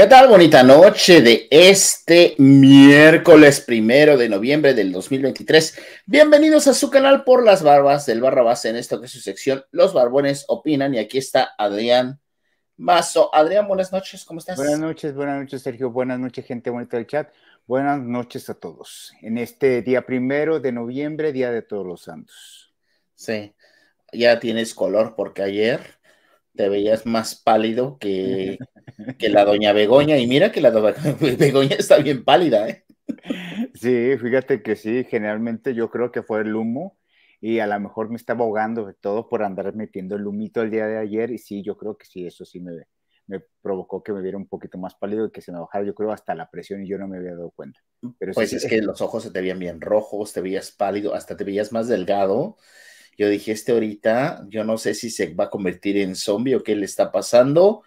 ¿Qué tal? Bonita noche de este miércoles primero de noviembre del 2023. Bienvenidos a su canal por las barbas del Barrabás en esto que es su sección Los Barbones Opinan. Y aquí está Adrián Mazo. Adrián, buenas noches, ¿cómo estás? Buenas noches, buenas noches, Sergio. Buenas noches, gente bonita del chat. Buenas noches a todos en este día primero de noviembre, Día de Todos los Santos. Sí, ya tienes color porque ayer te veías más pálido que, la doña Begoña. Y mira que la doña Begoña está bien pálida. ¿eh? Sí, fíjate que sí, generalmente yo creo que fue el humo y a lo mejor me estaba ahogando de todo por andar metiendo el humito el día de ayer y sí, yo creo que sí, eso sí me, me provocó que me viera un poquito más pálido y que se me bajara yo creo hasta la presión y yo no me había dado cuenta. Pero pues es que los ojos se te veían bien rojos, te veías pálido, hasta te veías más delgado yo dije, este ahorita, yo no sé si se va a convertir en zombie o qué le está pasando,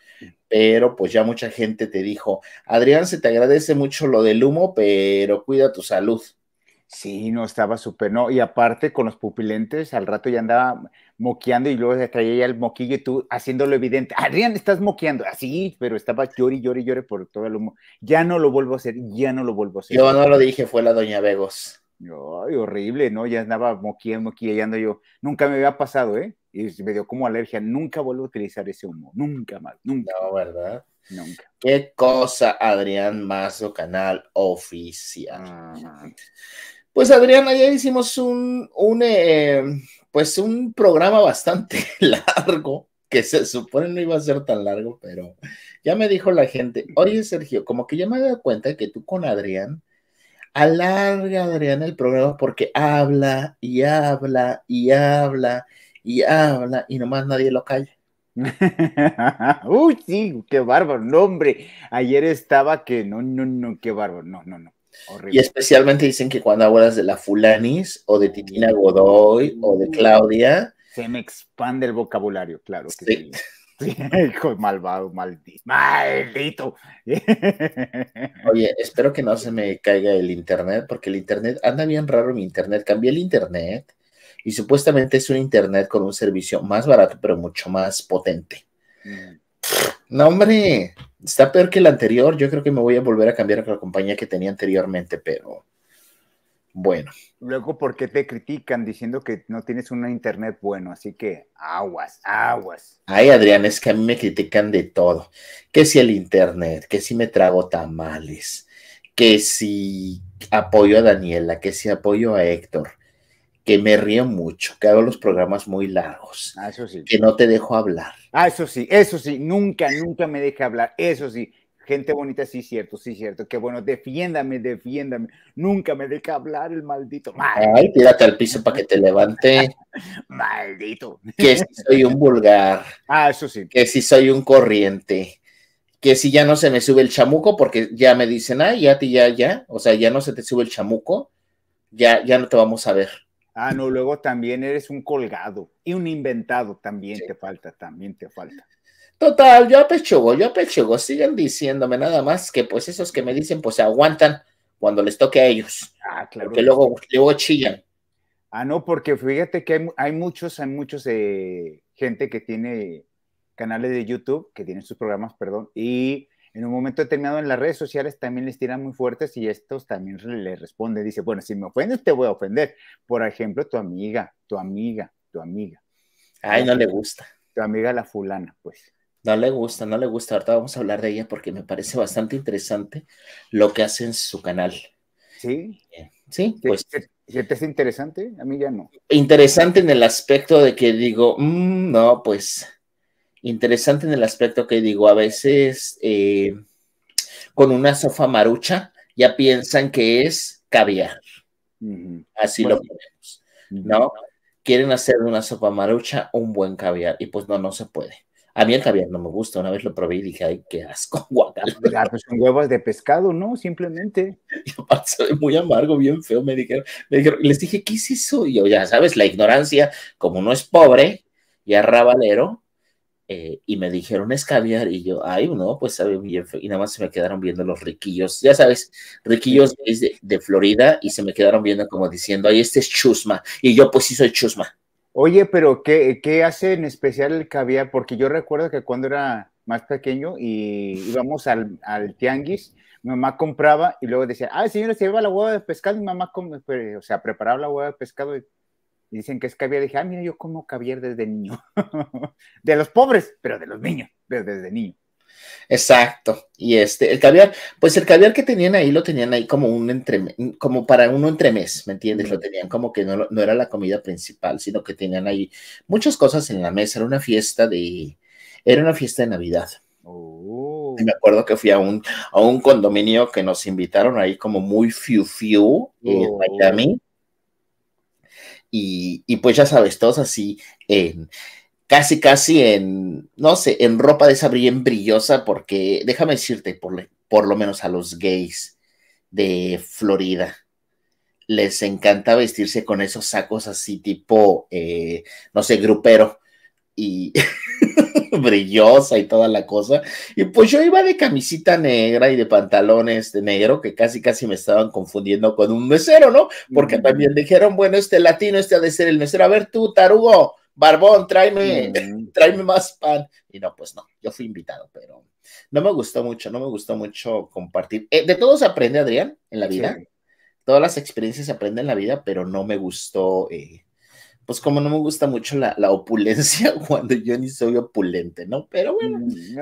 pero pues ya mucha gente te dijo, Adrián, se te agradece mucho lo del humo, pero cuida tu salud. Sí, no, estaba súper, no, y aparte con los pupilentes, al rato ya andaba moqueando y luego se traía ya el moquillo y tú haciéndolo evidente, Adrián, estás moqueando, así, pero estaba llori, llori, llori por todo el humo, ya no lo vuelvo a hacer, ya no lo vuelvo a hacer. Yo no lo dije, fue la doña Vegos ay, horrible, ¿no? Ya andaba moqueando, ando yo. Nunca me había pasado, ¿eh? Y me dio como alergia. Nunca vuelvo a utilizar ese humo. Nunca más, nunca. ¿verdad? Nunca. Qué cosa, Adrián Mazo, canal oficial. Pues, Adrián, ayer hicimos un, un eh, pues un programa bastante largo, que se supone no iba a ser tan largo, pero ya me dijo la gente, oye, Sergio, como que ya me he dado cuenta que tú con Adrián Alarga, Adrián, el programa porque habla y habla y habla y habla y nomás nadie lo calla. Uy, sí, qué bárbaro, no, hombre. Ayer estaba que no, no, no, qué bárbaro, no, no, no. Y especialmente dicen que cuando hablas de la Fulanis o de Titina Godoy o de Claudia. Se me expande el vocabulario, claro. Sí. malvado, maldito. Maldito. Oye, espero que no se me caiga el internet, porque el internet anda bien raro mi internet. Cambié el internet y supuestamente es un internet con un servicio más barato, pero mucho más potente. Mm. No, hombre, está peor que el anterior. Yo creo que me voy a volver a cambiar a la compañía que tenía anteriormente, pero bueno. Luego, ¿por qué te critican diciendo que no tienes una internet bueno? Así que aguas, aguas. Ay, Adrián, es que a mí me critican de todo. Que si el internet, que si me trago tamales, que si apoyo a Daniela, que si apoyo a Héctor, que me río mucho, que hago los programas muy largos. Ah, eso sí. Que no te dejo hablar. Ah, eso sí, eso sí, nunca, nunca me deja hablar, eso sí. Gente bonita, sí, cierto, sí, cierto. Que bueno, defiéndame, defiéndame. Nunca me deja hablar el maldito. maldito. Ay, tírate al piso para que te levante. maldito. Que si soy un vulgar. Ah, eso sí. Que si soy un corriente. Que si ya no se me sube el chamuco, porque ya me dicen, ay, ya, ya, ya. O sea, ya no se te sube el chamuco. Ya, ya no te vamos a ver. Ah, no, luego también eres un colgado y un inventado también te falta, también te falta. Total, yo apechugo, yo apechugo. siguen diciéndome nada más que pues esos que me dicen pues se aguantan cuando les toque a ellos. Ah, claro. Porque luego, luego chillan. Ah, no, porque fíjate que hay, muchos, hay muchos eh, gente que tiene canales de YouTube, que tienen sus programas, perdón, y en un momento determinado en las redes sociales también les tiran muy fuertes y estos también les responden. Dice, bueno, si me ofendes, te voy a ofender. Por ejemplo, tu amiga, tu amiga, tu amiga. Ay, ah, no le gusta. Tu amiga la fulana, pues. No le gusta, no le gusta. Ahorita vamos a hablar de ella porque me parece bastante interesante lo que hace en su canal. Sí. Eh, sí, pues. ¿Te, te, es interesante? A mí ya no. Interesante en el aspecto de que digo, mm, no, pues. Interesante en el aspecto que digo, a veces eh, con una sopa marucha ya piensan que es caviar. Así lo ponemos, ¿no? Quieren hacer de una sopa marucha un buen caviar y pues no, no se puede. A mí el caviar no me gusta, una vez lo probé y dije, ay, qué asco, guacala. pues, ah, pues son huevas de pescado, ¿no? Simplemente. muy amargo, bien feo, me dijeron, les dije, ¿qué es eso? Y yo, ya sabes, la ignorancia, como no es pobre y arrabalero, eh, y me dijeron, es caviar, y yo, ay, no, pues sabe bien y nada más se me quedaron viendo los riquillos, ya sabes, riquillos de, de Florida, y se me quedaron viendo como diciendo, ay, este es chusma, y yo, pues sí soy chusma. Oye, pero ¿qué, ¿qué, hace en especial el caviar? Porque yo recuerdo que cuando era más pequeño y íbamos al, tianguis, mamá compraba y luego decía, ah, señora, se lleva la hueva de pescado, mi mamá, o sea, preparaba la hueva de pescado y dicen que es caviar. Dije, ah, mira, yo como caviar desde niño. de los pobres, pero de los niños, pero desde niño. Exacto. Y este, el caviar, pues el caviar que tenían ahí lo tenían ahí como un entre, como para uno mes, ¿me entiendes? Lo tenían como que no, era la comida principal, sino que tenían ahí muchas cosas en la mesa. Era una fiesta de, era una fiesta de Navidad. Oh. me acuerdo que fui a un, a un condominio que nos invitaron ahí como muy fiu fiu eh, en oh. Miami. Y, pues ya sabes, todos así en casi, casi en, no sé, en ropa de esa bien brillosa, porque déjame decirte, por, por lo menos a los gays de Florida, les encanta vestirse con esos sacos así tipo, eh, no sé, grupero y brillosa y toda la cosa. Y pues yo iba de camisita negra y de pantalones de negro, que casi casi me estaban confundiendo con un mesero, ¿no? Porque también dijeron, bueno, este latino, este ha de ser el mesero. A ver tú, tarugo, Barbón, mm. tráeme, más pan. Y no, pues no, yo fui invitado, pero no me gustó mucho, no me gustó mucho compartir. Eh, de todo se aprende, Adrián, en la vida. Todas las experiencias se aprenden en la vida, pero no me gustó, eh, pues como no me gusta mucho la, opulencia cuando yo ni soy opulente, ¿no? Pero bueno. Mm,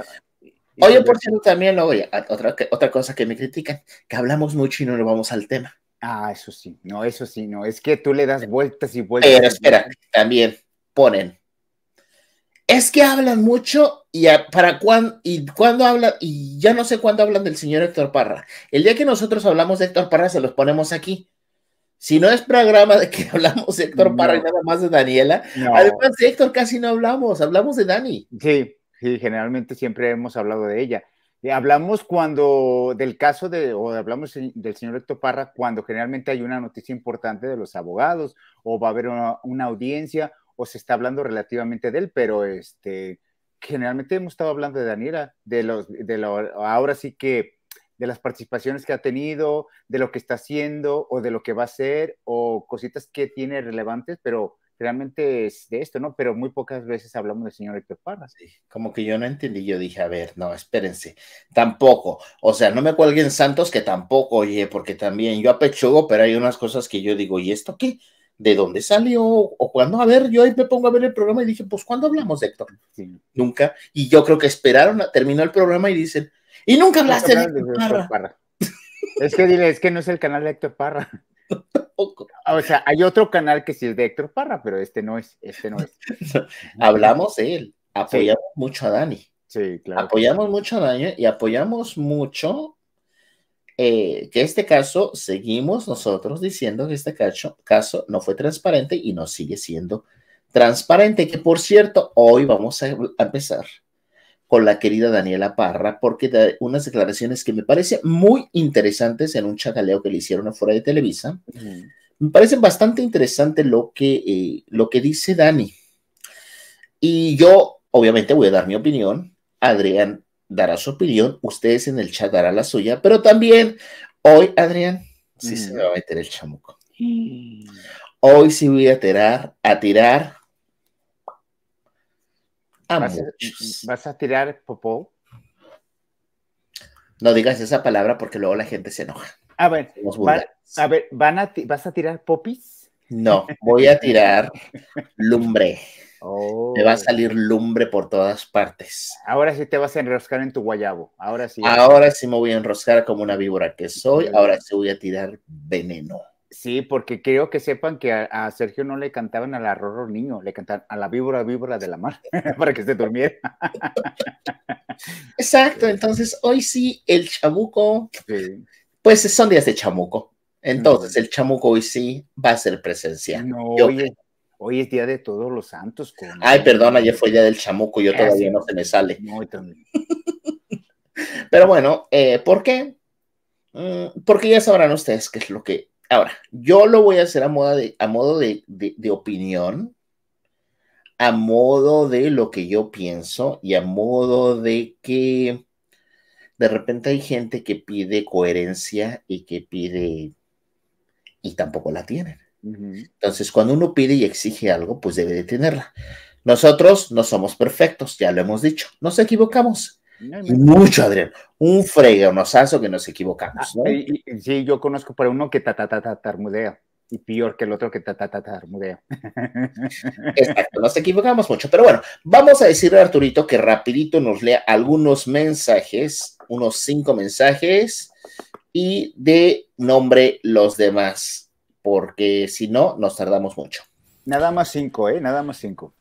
Oye, por cierto, también otra, otra cosa que me critican, que hablamos mucho y no nos vamos al tema. Ah, eso sí, no, eso sí, no, es que tú le das vueltas y vueltas. espera, también, ponen. Es que hablan mucho y para cuándo y cuando hablan, y ya no sé cuándo hablan del señor Héctor Parra. El día que nosotros hablamos de Héctor Parra, se los ponemos aquí. Si no es programa de que hablamos de Héctor Parra y nada más de Daniela, además Héctor casi no hablamos, hablamos de Dani. Sí, sí, generalmente siempre hemos hablado de ella. Eh, hablamos cuando del caso de, o hablamos del señor Héctor Parra, cuando generalmente hay una noticia importante de los abogados, o va a haber una audiencia, o se está hablando relativamente de él, pero este, generalmente hemos estado hablando de Daniela, de los, de lo, ahora sí que de las participaciones que ha tenido, de lo que está haciendo o de lo que va a hacer o cositas que tiene relevantes, pero realmente es de esto, ¿no? Pero muy pocas veces hablamos del señor Héctor Parra. como que yo no entendí, yo dije, a ver, no, espérense, tampoco, o sea, no me cuelguen Santos que tampoco, oye, porque también yo apechugo, pero hay unas cosas que yo digo, ¿y esto qué? de dónde salió o cuando A ver, yo ahí me pongo a ver el programa y dije, pues, ¿cuándo hablamos de Héctor? Nunca. Y yo creo que esperaron, terminó el programa y dicen, y nunca hablaste de Héctor Parra? Es que dile, es que no es el canal de Héctor Parra. Ah, o sea, hay otro canal que sí es de Héctor Parra, pero este no es, este no es. Hablamos de él, apoyamos mucho a Dani. Sí, claro. Apoyamos mucho a Dani y apoyamos mucho eh, que este caso, seguimos nosotros diciendo que este caso, no fue transparente y no sigue siendo transparente, que por cierto, hoy vamos a empezar con la querida Daniela Parra, porque da unas declaraciones que me parecen muy interesantes en un chacaleo que le hicieron afuera de Televisa. Me parece bastante interesante lo que, eh, lo que dice Dani. Y yo, obviamente, voy a dar mi opinión. Adrián dará su opinión, ustedes en el chat darán la suya, pero también hoy, Adrián, sí se me mm. va a meter el chamuco. Hoy sí voy a tirar, a tirar ¿Vas, a tirar popó? No digas esa palabra porque luego la gente se enoja. A ver, a ¿vas a tirar popis? No, voy a tirar lumbre. Te va a oh. salir lumbre por todas partes. Ahora sí te vas a enroscar en tu guayabo. Ahora sí. Ahora sí me voy a enroscar como una víbora que soy. Ahora sí voy a tirar veneno. Sí, porque creo que sepan que a, Sergio no le cantaban al arroro niño, le cantaban a la víbora, víbora de la mar, para que se durmiera. Exacto, entonces hoy sí, el chamuco, pues son días de chamuco. Entonces, el chamuco hoy sí va a ser presencial. No, oye, Hoy es día de todos los santos. Ay, perdón, ayer fue día del chamuco, yo todavía no se me sale. Pero bueno, eh, ¿por qué? Mm, porque ya sabrán ustedes qué es lo que. Ahora, yo lo voy a hacer a, moda de, a modo de opinión, a modo de lo que yo pienso y a modo de que de repente hay gente que pide coherencia y que pide. y tampoco la tienen. Entonces, cuando uno pide y exige algo, pues debe de tenerla. Nosotros no somos perfectos, ya lo hemos dicho, nos equivocamos. mucho, Adrián, un fregonosazo que nos equivocamos. Ah, ¿no? sí, yo conozco para uno que tatatatarmudea y peor que el otro que tatatatarmudea. Exacto, nos equivocamos mucho. Pero bueno, vamos a decirle a Arturito que rapidito nos lea algunos mensajes, unos cinco mensajes, y de nombre los demás porque si no, nos tardamos mucho. Nada más cinco, ¿eh? Nada más cinco.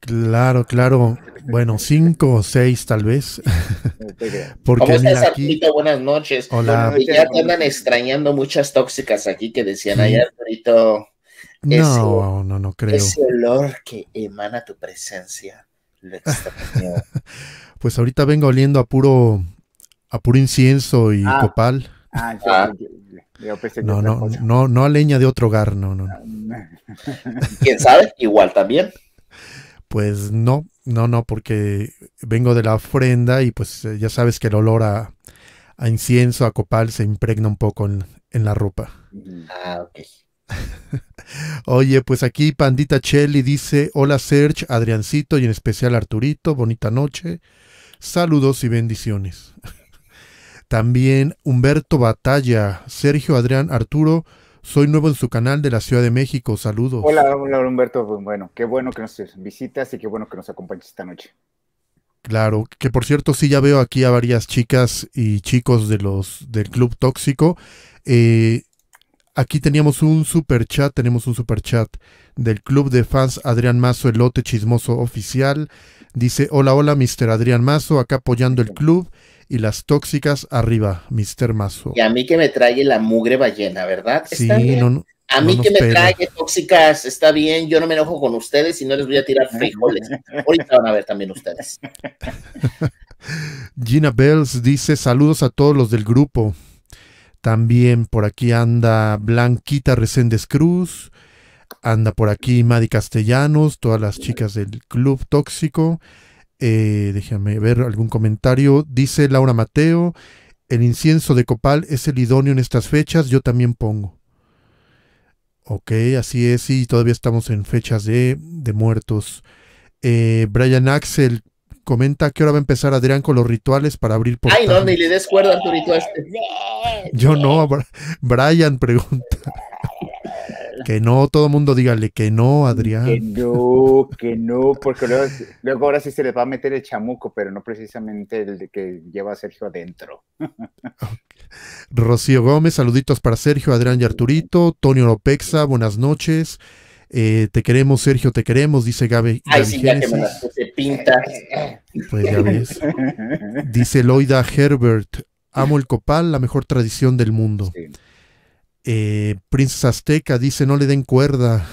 Claro, claro. Bueno, cinco o seis tal vez. Porque ¿Cómo estás, aquí... Buenas noches. Hola. ya te andan extrañando muchas tóxicas aquí que decían, ayer, ay, no, no, no creo. Ese olor que emana tu presencia lo extraño. pues ahorita vengo oliendo a puro, a puro incienso y ah. copal. Ah, claro, ah. No, no, no, no a leña de otro hogar, no, no. ¿Quién sabe? Igual también. Pues no, no, no, porque vengo de la ofrenda y pues eh, ya sabes que el olor a, a incienso, a copal, se impregna un poco en, la ropa. Ah, ok. Oye, pues aquí Pandita Chelly dice, hola Serge, Adriancito y en especial Arturito, bonita noche, saludos y bendiciones. También Humberto Batalla, Sergio Adrián Arturo, soy nuevo en su canal de la Ciudad de México, saludos. Hola, hola Humberto, pues bueno, qué bueno que nos visitas y qué bueno que nos acompañes esta noche. Claro, que por cierto sí ya veo aquí a varias chicas y chicos de los del Club Tóxico. Eh, aquí teníamos un super chat, tenemos un super chat del Club de Fans Adrián Mazo, elote chismoso oficial. Dice, hola, hola, Mr. Adrián Mazo, acá apoyando el club y las tóxicas arriba, Mr. Mazo. Y a mí que me trae la mugre ballena, ¿verdad? Sí, bien. No, a mí que me trae tóxicas, está bien, yo no me enojo con ustedes y no les voy a tirar frijoles. Ahorita van a ver también ustedes. Gina Bells dice saludos a todos los del grupo. También por aquí anda Blanquita Reséndez Cruz, anda por aquí Madi Castellanos, todas las chicas del Club Tóxico. Eh, déjame ver algún comentario. Dice Laura Mateo, el incienso de copal es el idóneo en estas fechas, yo también pongo. Ok, así es, y todavía estamos en fechas de, de muertos. Eh, Brian Axel comenta que hora va a empezar Adrián con los rituales para abrir portales. Ay, no, ni le des cuerda a tu ritual. Yo no, Brian pregunta. Que no todo mundo dígale que no, Adrián. Que no, que no, porque luego, ahora sí se le va a meter el chamuco, pero no precisamente el que lleva a Sergio adentro. Rocío Gómez, saluditos para Sergio, Adrián y Arturito. Tonio Lopexa, buenas noches. Eh, te queremos, Sergio, te queremos, dice Gabe. Ay, sí, ya que me Pues ya Dice Loida Herbert, amo el copal, la mejor tradición del mundo. Eh, Princesa Azteca dice, no le den cuerda.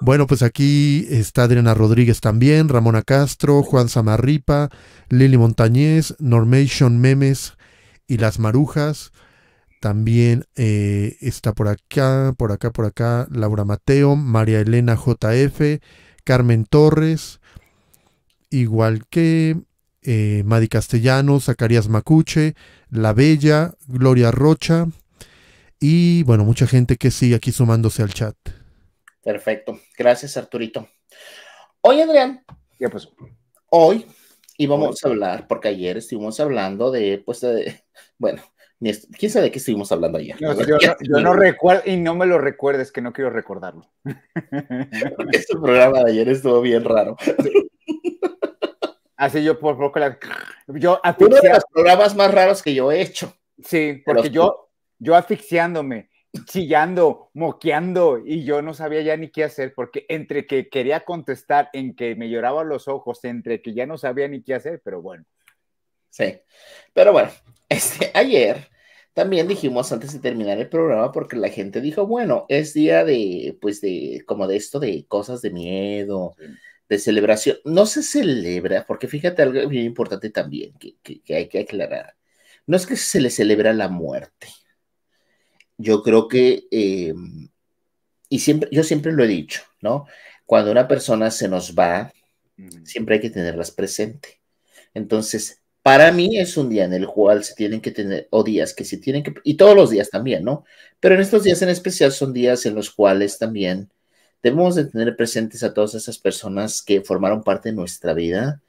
Bueno, pues aquí está Adriana Rodríguez también, Ramona Castro, Juan Samarripa, Lili Montañez, Normation Memes y Las Marujas. También eh, está por acá, por acá, por acá, Laura Mateo, María Elena JF, Carmen Torres, igual que eh, Madi Castellano, Zacarías Macuche, la bella Gloria Rocha y bueno, mucha gente que sigue aquí sumándose al chat. Perfecto, gracias Arturito. Hoy Adrián, hoy íbamos a hablar, porque ayer estuvimos hablando de, pues, de, bueno, ¿Quién sabe de qué estuvimos hablando ayer? yo, no, recuerdo y no me lo recuerdes, que no quiero recordarlo. Este programa de ayer estuvo bien raro. Así yo por poco la... Yo a Uno de los programas más raros que yo he hecho. Sí, porque yo, yo asfixiándome, chillando, moqueando, y yo no sabía ya ni qué hacer, porque entre que quería contestar, en que me lloraban los ojos, entre que ya no sabía ni qué hacer, pero bueno. Sí, pero bueno, este, ayer también dijimos antes de terminar el programa, porque la gente dijo, bueno, es día de, pues de, como de esto de cosas de miedo. Sí de celebración. No se celebra, porque fíjate algo bien importante también que, hay que aclarar. No es que se le celebra la muerte. Yo creo que, em, y siempre, yo siempre lo he dicho, ¿no? Cuando una persona se nos va, siempre hay que tenerlas presente. Entonces, para mí es un día en el cual se tienen que tener, o días que se tienen que, y todos los días también, ¿no? Pero en estos días en especial son días en los cuales también debemos de tener presentes a todas esas personas que formaron parte de nuestra vida,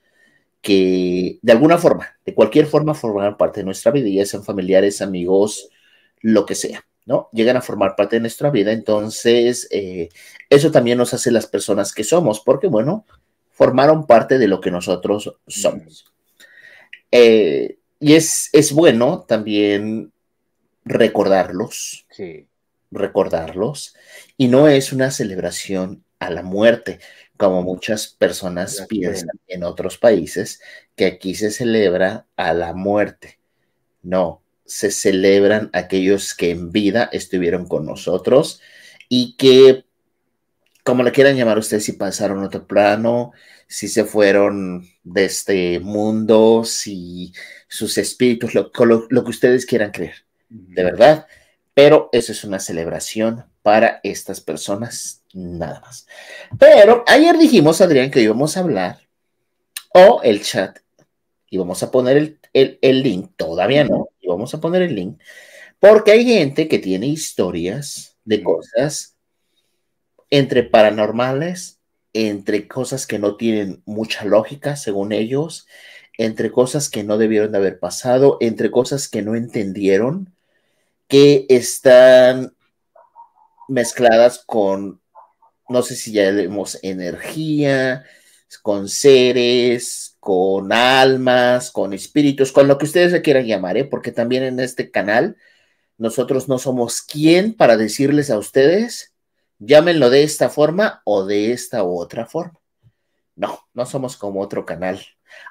que de alguna forma, de cualquier forma, formaron parte de nuestra vida, ya sean familiares, amigos, lo que sea. ¿no? Llegan a formar parte de nuestra vida. Entonces, eh, eso también nos hace las personas que somos, porque, bueno, formaron parte de lo que nosotros somos. Eh, y es, es, bueno también recordarlos. Sí recordarlos y no es una celebración a la muerte, como muchas personas piensan en otros países, que aquí se celebra a la muerte. No, se celebran aquellos que en vida estuvieron con nosotros y que, como le quieran llamar ustedes, si pasaron otro plano, si se fueron de este mundo, si sus espíritus, lo, lo que ustedes quieran creer. De verdad, pero eso es una celebración para estas personas, nada más. Pero ayer dijimos, Adrián, que íbamos a hablar, o el chat, y vamos a poner el, link, todavía no, y vamos a poner el link, porque hay gente que tiene historias de cosas entre paranormales, entre cosas que no tienen mucha lógica, según ellos, entre cosas que no debieron de haber pasado, entre cosas que no entendieron que están mezcladas con, no sé si ya vemos energía, con seres, con almas, con espíritus, con lo que ustedes se quieran llamar, ¿eh? porque también en este canal nosotros no somos quien para decirles a ustedes, llámenlo de esta forma o de esta u otra forma. No, no somos como otro canal.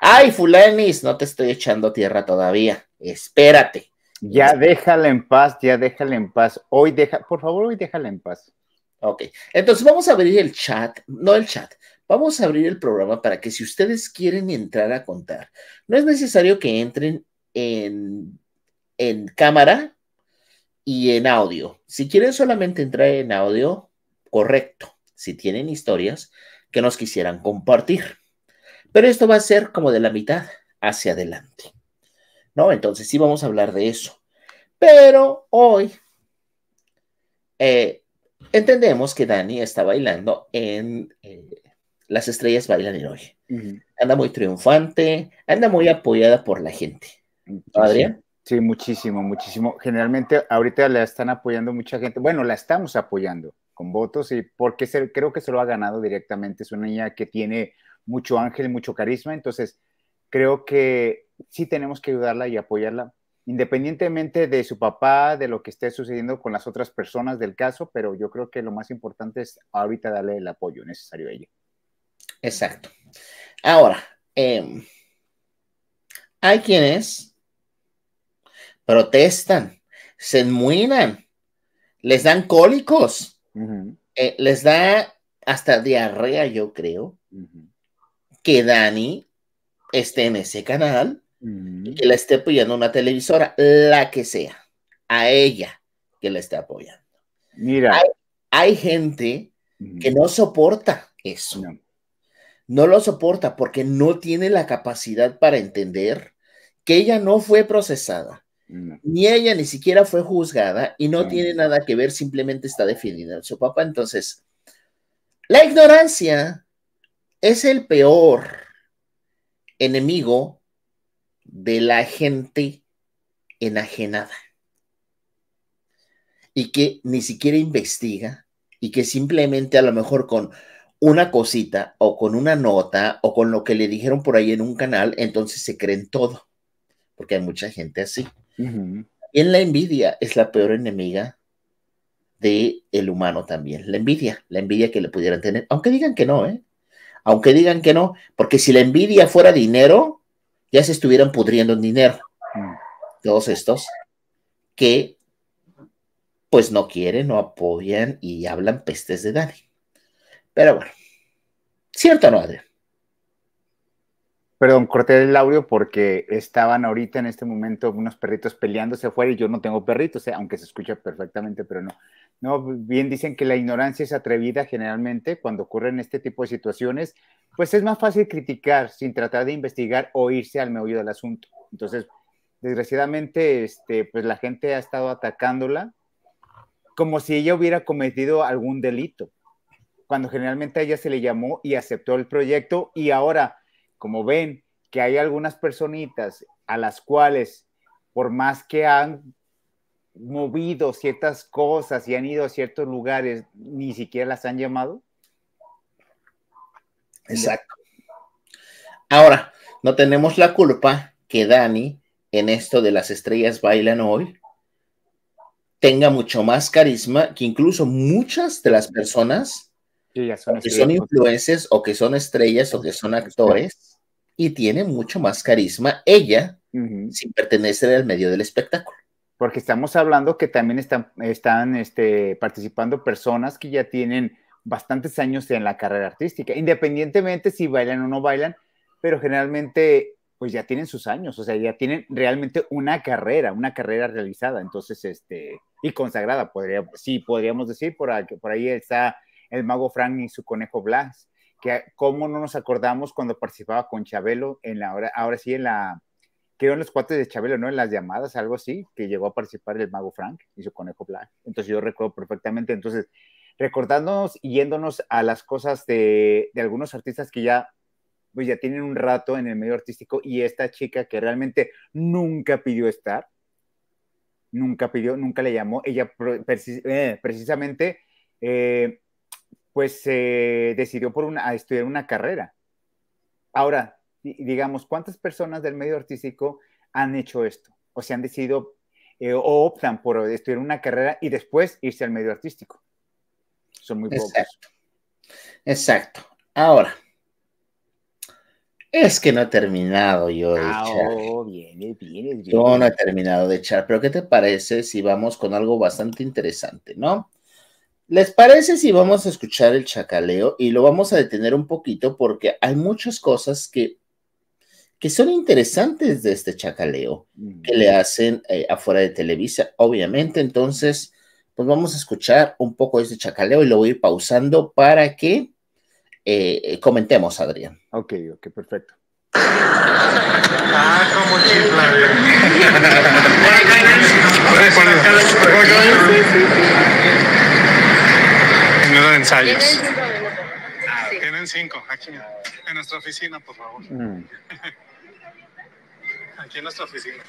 Ay, fulanis, no te estoy echando tierra todavía. Espérate. Ya déjala en paz, ya déjala en paz. Hoy deja, por favor, hoy déjala en paz. Ok, entonces vamos a abrir el chat, no el chat, vamos a abrir el programa para que si ustedes quieren entrar a contar, no es necesario que entren en, en cámara y en audio. Si quieren solamente entrar en audio, correcto. Si tienen historias que nos quisieran compartir. Pero esto va a ser como de la mitad hacia adelante. ¿no? Entonces sí vamos a hablar de eso. Pero hoy eh, entendemos que Dani está bailando en eh, Las Estrellas Bailan en Hoy. Anda muy triunfante, anda muy apoyada por la gente. Adrián? Sí, muchísimo, muchísimo. Generalmente ahorita la están apoyando mucha gente. Bueno, la estamos apoyando con votos y porque creo que se lo ha ganado directamente. Es una niña que tiene mucho ángel, mucho carisma. Entonces, creo que sí tenemos que ayudarla y apoyarla, independientemente de su papá, de lo que esté sucediendo con las otras personas del caso, pero yo creo que lo más importante es ahorita darle el apoyo necesario a ella. Exacto. Ahora, em, hay quienes protestan, se enmuinan, les dan cólicos, eh, les da hasta diarrea, yo creo, que Dani esté en ese canal que la esté apoyando una televisora, la que sea, a ella que la esté apoyando. Mira. Hay, gente que no soporta eso. No. lo soporta porque no tiene la capacidad para entender que ella no fue procesada. Ni ella ni siquiera fue juzgada y no, tiene nada que ver, simplemente está definida su papá. Entonces, la ignorancia es el peor enemigo de la gente enajenada y que ni siquiera investiga y que simplemente a lo mejor con una cosita o con una nota o con lo que le dijeron por ahí en un canal, entonces se creen todo, porque hay mucha gente así. Y en la envidia es la peor enemiga del el humano también, la envidia, la envidia que le pudieran tener, aunque digan que no, ¿eh? Aunque digan que no, porque si la envidia fuera dinero, ya se estuvieran pudriendo dinero. Mm. Todos estos que pues no quieren, no apoyan y hablan pestes de Dani. Pero bueno, ¿cierto no, Perdón, corté el audio porque estaban ahorita en este momento unos perritos peleándose afuera y yo no tengo perritos, eh, aunque se escucha perfectamente, pero no. No, bien dicen que la ignorancia es atrevida generalmente cuando ocurren este tipo de situaciones, pues es más fácil criticar sin tratar de investigar o irse al meollo del asunto. Entonces, desgraciadamente, este, pues la gente ha estado atacándola como si ella hubiera cometido algún delito, cuando generalmente a ella se le llamó y aceptó el proyecto y ahora como ven que hay algunas personitas a las cuales, por más que han movido ciertas cosas y han ido a ciertos lugares, ni siquiera las han llamado. Exacto. Ahora, no tenemos la culpa que Dani, en esto de las estrellas bailan hoy, tenga mucho más carisma que incluso muchas de las personas que son influencers o que son estrellas o que son actores y tiene mucho más carisma ella sin pertenecer al medio del espectáculo. Porque estamos hablando que también están, están este, participando personas que ya tienen bastantes años en la carrera artística, independientemente si bailan o no bailan, pero generalmente pues ya tienen sus años, o sea, ya tienen realmente una carrera, una carrera realizada, entonces, este, y consagrada, podría, sí, podríamos decir, por, por ahí está el mago Frank y su conejo Blas, que cómo no nos acordamos cuando participaba con Chabelo en la hora, ahora sí en la, que eran los cuates de Chabelo, ¿no? En las llamadas, algo así, que llegó a participar el mago Frank y su conejo Black. Entonces yo recuerdo perfectamente, entonces recordándonos y yéndonos a las cosas de, de algunos artistas que ya pues ya tienen un rato en el medio artístico y esta chica que realmente nunca pidió estar, nunca pidió, nunca le llamó, ella eh, precisamente eh, pues se eh, decidió por una, a estudiar una carrera. Ahora, digamos, ¿cuántas personas del medio artístico han hecho esto? O se han decidido eh, o optan por estudiar una carrera y después irse al medio artístico. Son muy pocos. Exacto. Ahora, es que no he terminado yo de ah, echar. Oh, Yo no he terminado de echar, pero ¿qué te parece si vamos con algo bastante interesante, no? ¿Les parece si vamos a escuchar el chacaleo y lo vamos a detener un poquito porque hay muchas cosas que, que son interesantes de este chacaleo que le hacen eh, afuera de Televisa, obviamente. Entonces, pues vamos a escuchar un poco de este chacaleo y lo voy a ir pausando para que eh, comentemos, Adrián. Ok, ok, perfecto. Ah, como chifla. de ensayos. Ah, tienen cinco, aquí, en nuestra oficina, por favor. Mm. Aquí en nuestra oficina.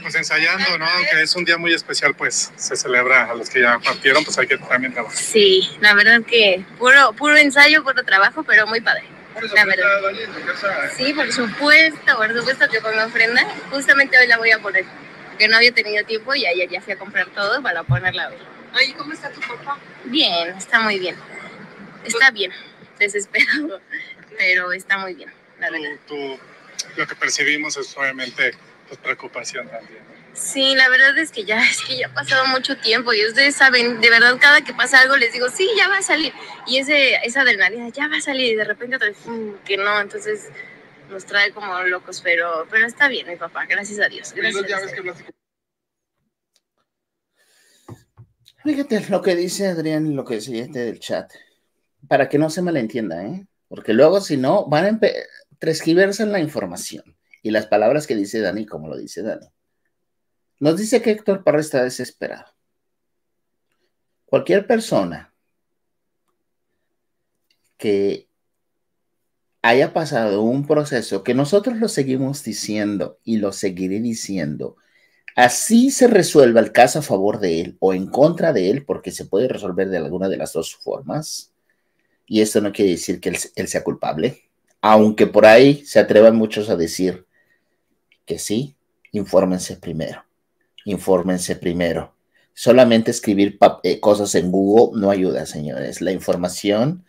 Pues ensayando, ¿no? Aunque es un día muy especial, pues se celebra a los que ya partieron, pues hay que también trabajar. Sí, la verdad que puro, puro ensayo, puro trabajo, pero muy padre. la verdad. Sí, por supuesto, por supuesto que con la ofrenda, justamente hoy la voy a poner porque no había tenido tiempo y ayer ya fui a comprar todo para ponerla a ver. Ay, ¿cómo está tu papá? Bien, está muy bien. Está pues- bien, desesperado, pero está muy bien, lo que percibimos es obviamente tu pues, preocupación también. Sí, la verdad es que ya es que ya ha pasado mucho tiempo y ustedes saben, de verdad cada que pasa algo les digo, sí, ya va a salir. Y ese, esa adrenalina, ya va a salir y de repente otra vez, mm, que no, entonces nos trae como locos, pero, pero está bien, mi papá, gracias a Dios. Fíjate lo que dice Adrián y lo que dice este del chat, para que no se malentienda, ¿eh? Porque luego, si no, van a en la información y las palabras que dice Dani, como lo dice Dani. Nos dice que Héctor Parra está desesperado. Cualquier persona que haya pasado un proceso que nosotros lo seguimos diciendo y lo seguiré diciendo, así se resuelva el caso a favor de él o en contra de él, porque se puede resolver de alguna de las dos formas, y esto no quiere decir que él, sea culpable, aunque por ahí se atrevan muchos a decir que sí, infórmense primero, infórmense primero. Solamente escribir eh, cosas en Google no ayuda, señores. La información,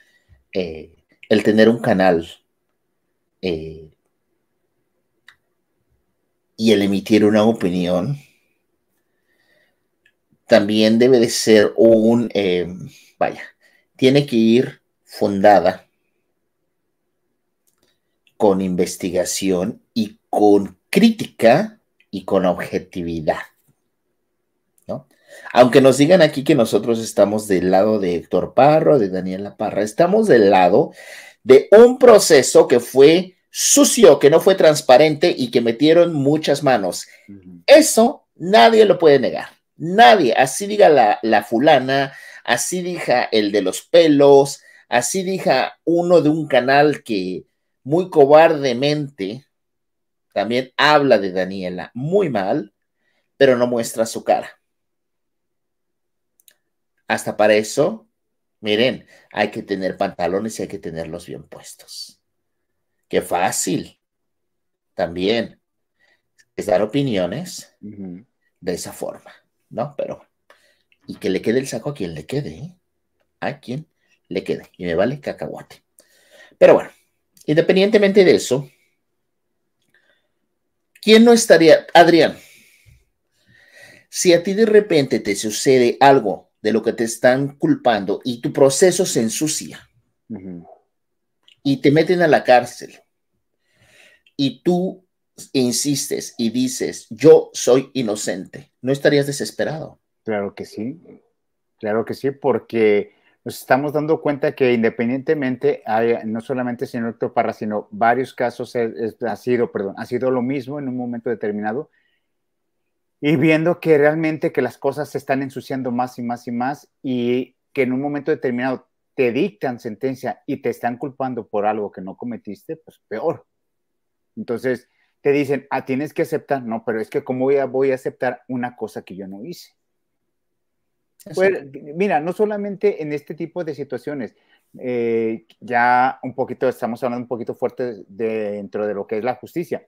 eh, el tener un canal eh, y el emitir una opinión también debe de ser un, eh, vaya, tiene que ir fundada con investigación y con crítica y con objetividad. Aunque nos digan aquí que nosotros estamos del lado de Héctor Parro, de Daniela Parra, estamos del lado de un proceso que fue sucio, que no fue transparente y que metieron muchas manos. Eso nadie lo puede negar. Nadie, así diga la, la fulana, así diga el de los pelos, así diga uno de un canal que muy cobardemente también habla de Daniela muy mal, pero no muestra su cara. Hasta para eso Miren, hay que tener pantalones y hay que tenerlos bien puestos. Qué fácil. También es dar opiniones de esa forma, ¿no? Pero, y que le quede el saco a quien le quede, ¿eh? A quien le quede. Y me vale cacahuate. Pero bueno, independientemente de eso, ¿quién no estaría, Adrián? Si a ti de repente te sucede algo de lo que te están culpando y tu proceso se ensucia y te meten a la cárcel y tú insistes y dices, yo soy inocente, ¿no estarías desesperado? Claro que sí, claro que sí, porque nos estamos dando cuenta que independientemente, hay, no solamente señor Héctor Parra, sino varios casos ha sido, perdón, ha sido lo mismo en un momento determinado, y viendo que realmente que las cosas se están ensuciando más y más y más y que en un momento determinado te dictan sentencia y te están culpando por algo que no cometiste, pues peor. Entonces te dicen, ah, tienes que aceptar, no, pero es que cómo voy a, voy a aceptar una cosa que yo no hice. Pues, mira, no solamente en este tipo de situaciones, eh, ya un poquito, estamos hablando un poquito fuerte de, dentro de lo que es la justicia,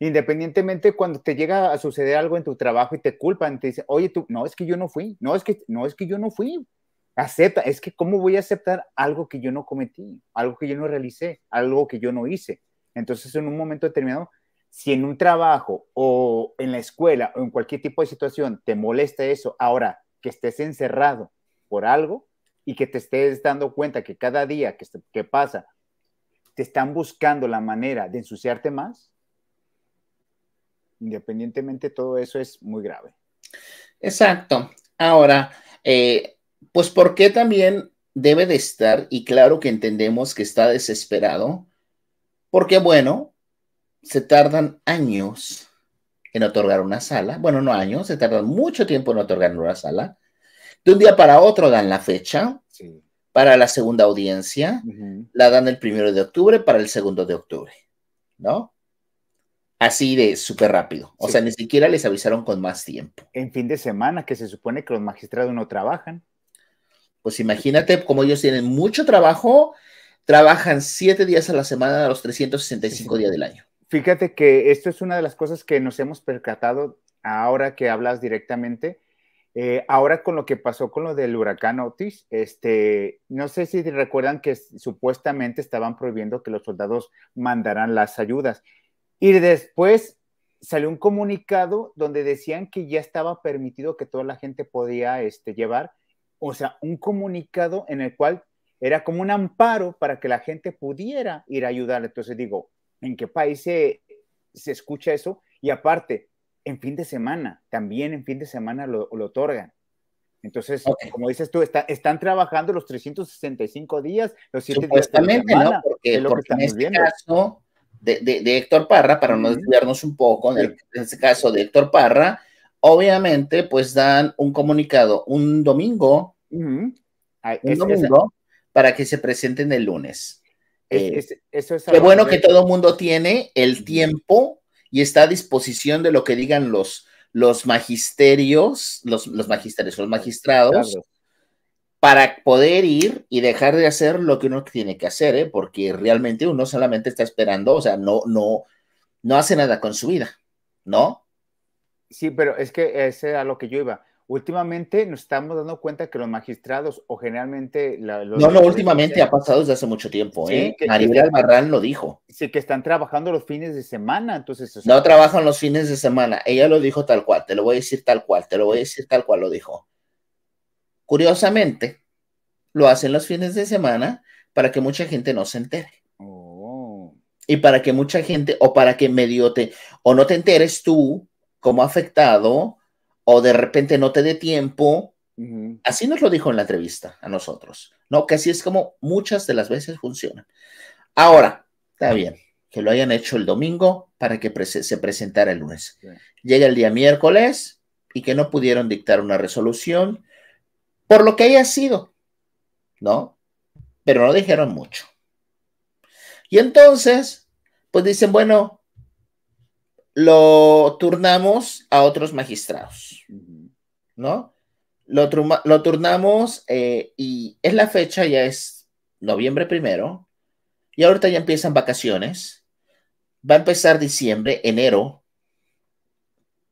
Independientemente cuando te llega a suceder algo en tu trabajo y te culpan, te dicen, oye, tú, no, es que yo no fui, no, es que, no, es que yo no fui. Acepta, es que ¿cómo voy a aceptar algo que yo no cometí, algo que yo no realicé, algo que yo no hice? Entonces, en un momento determinado, si en un trabajo o en la escuela o en cualquier tipo de situación te molesta eso, ahora que estés encerrado por algo y que te estés dando cuenta que cada día que pasa te están buscando la manera de ensuciarte más, independientemente todo eso es muy grave. Exacto. Ahora, eh, pues ¿por qué también debe de estar? Y claro que entendemos que está desesperado, porque bueno, se tardan años en otorgar una sala, bueno, no años, se tardan mucho tiempo en otorgar una sala. De un día para otro dan la fecha para la segunda audiencia, la dan el primero de octubre para el segundo de octubre, ¿no? Así de súper rápido. O sea, ni siquiera les avisaron con más tiempo. En fin de semana, que se supone que los magistrados no trabajan. Pues imagínate como ellos tienen mucho trabajo, trabajan siete días a la semana a los 365 días del año. Fíjate que esto es una de las cosas que nos hemos percatado ahora que hablas directamente. Eh, ahora con lo que pasó con lo del huracán Otis, este, no sé si recuerdan que supuestamente estaban prohibiendo que los soldados mandaran las ayudas y después salió un comunicado donde decían que ya estaba permitido que toda la gente podía este, llevar, o sea, un comunicado en el cual era como un amparo para que la gente pudiera ir a ayudar. Entonces digo, ¿en qué país se, escucha eso? Y aparte, en fin de semana, también en fin de semana lo, lo otorgan. Entonces, como dices tú, están trabajando los 365 días, los 7 días Supuestamente, ¿no? Porque, lo que en este de, Héctor Parra, para no desviarnos un poco, en, este caso de Héctor Parra, obviamente pues dan un comunicado un domingo, ah, para que se presenten el lunes. Eh, eso qué bueno que todo el mundo tiene el tiempo y está a disposición de lo que digan los, los magisterios, los, magisterios, los magistrados, para poder ir y dejar de hacer lo que uno tiene que hacer, ¿eh? porque realmente uno solamente está esperando, o sea, no, no, no hace nada con su vida, ¿no? Sí, pero es que ese era lo que yo iba. Últimamente nos estamos dando cuenta que los magistrados o generalmente... no, no, últimamente ha pasado desde hace mucho tiempo. ¿eh? Maribel Albarrán lo dijo. Sí, que están trabajando los fines de semana, entonces... no trabajan los fines de semana. Ella lo dijo tal cual, te lo voy a decir tal cual, te lo voy a decir tal cual lo dijo. Curiosamente, lo hacen los fines de semana para que mucha gente no se entere. Oh. Y para que mucha gente, o para que medio te, o no te enteres tú como afectado, o de repente no te dé tiempo. Así nos lo dijo en la entrevista a nosotros, ¿no? Que así es como muchas de las veces funcionan. Ahora, está bien que lo hayan hecho el domingo para que se presentara el lunes. Llega el día miércoles y que no pudieron dictar una resolución por lo que haya sido, ¿no? Pero no dijeron mucho. Y entonces, pues dicen, bueno, lo turnamos a otros magistrados, ¿no? Lo, turnamos eh, y es la fecha, ya es noviembre primero, y ahorita ya empiezan vacaciones, va a empezar diciembre, enero,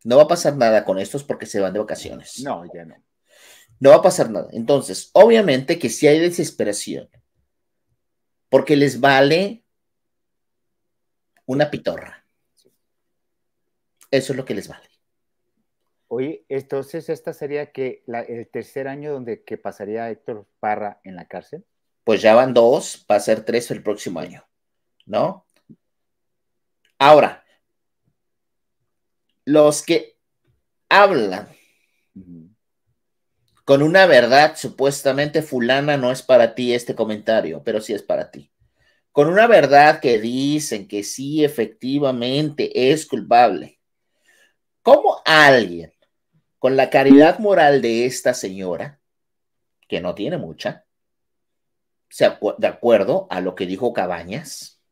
no va a pasar nada con estos porque se van de vacaciones. No, ya no no va a pasar nada. Entonces, obviamente que si sí hay desesperación, porque les vale una pitorra. Eso es lo que les vale. Oye, entonces esta sería que el tercer año donde que pasaría Héctor Parra en la cárcel. Pues ya van dos, va a ser tres el próximo año, ¿no? Ahora, los que hablan con una verdad supuestamente fulana no es para ti este comentario, pero sí es para ti. Con una verdad que dicen que sí efectivamente es culpable. ¿Cómo alguien con la caridad moral de esta señora, que no tiene mucha, de acuerdo a lo que dijo Cabañas,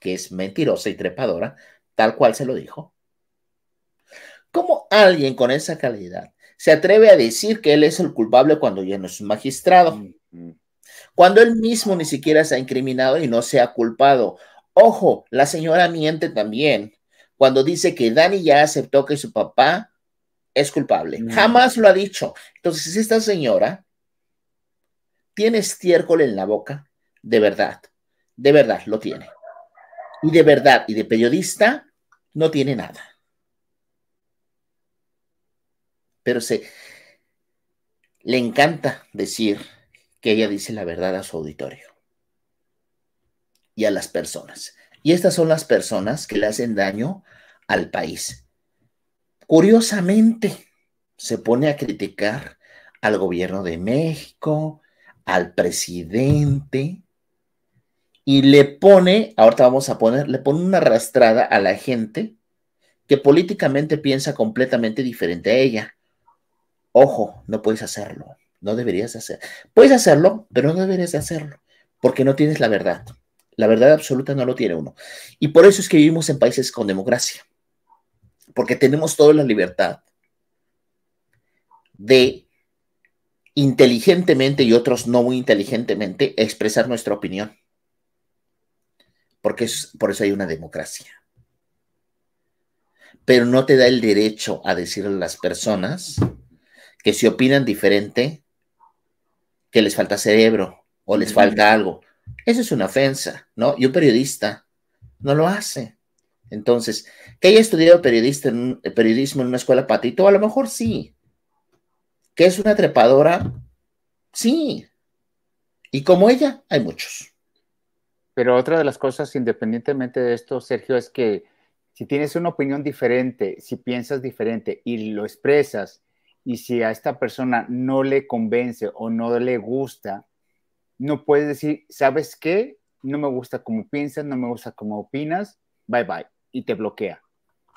que es mentirosa y trepadora, tal cual se lo dijo? ¿Cómo alguien con esa calidad se atreve a decir que él es el culpable cuando ya no es un magistrado, mm, mm. cuando él mismo ni siquiera se ha incriminado y no se ha culpado. Ojo, la señora miente también cuando dice que Dani ya aceptó que su papá es culpable. Mm. Jamás lo ha dicho. Entonces, esta señora tiene estiércol en la boca, de verdad, de verdad lo tiene. Y de verdad, y de periodista, no tiene nada. pero se le encanta decir que ella dice la verdad a su auditorio y a las personas. Y estas son las personas que le hacen daño al país. Curiosamente, se pone a criticar al gobierno de México, al presidente, y le pone, ahorita vamos a poner, le pone una arrastrada a la gente que políticamente piensa completamente diferente a ella. Ojo, no puedes hacerlo, no deberías hacerlo. Puedes hacerlo, pero no deberías hacerlo, porque no tienes la verdad. La verdad absoluta no lo tiene uno. Y por eso es que vivimos en países con democracia, porque tenemos toda la libertad de inteligentemente y otros no muy inteligentemente expresar nuestra opinión. Porque es, por eso hay una democracia. Pero no te da el derecho a decirle a las personas que si opinan diferente, que les falta cerebro o les falta algo. Eso es una ofensa, ¿no? Y un periodista no lo hace. Entonces, que haya estudiado periodista eh, periodismo en una escuela patito, a lo mejor sí. Que es una trepadora, sí. Y como ella, hay muchos. Pero otra de las cosas, independientemente de esto, Sergio, es que si tienes una opinión diferente, si piensas diferente y lo expresas, y si a esta persona no le convence o no le gusta, no puedes decir, ¿sabes qué? No me gusta cómo piensas, no me gusta cómo opinas, bye bye, y te bloquea.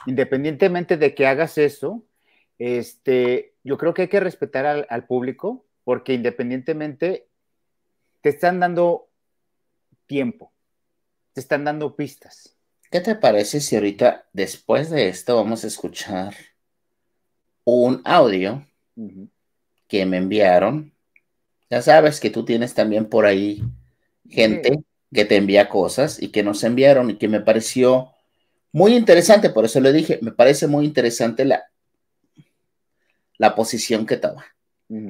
Independientemente de que hagas eso, este, yo creo que hay que respetar al, al público porque independientemente te están dando tiempo, te están dando pistas. ¿Qué te parece si ahorita, después de esto, vamos a escuchar un audio que me enviaron. Ya sabes que tú tienes también por ahí gente que te envía cosas y que nos enviaron y que me pareció muy interesante, por eso le dije, me parece muy interesante la, la posición que toma.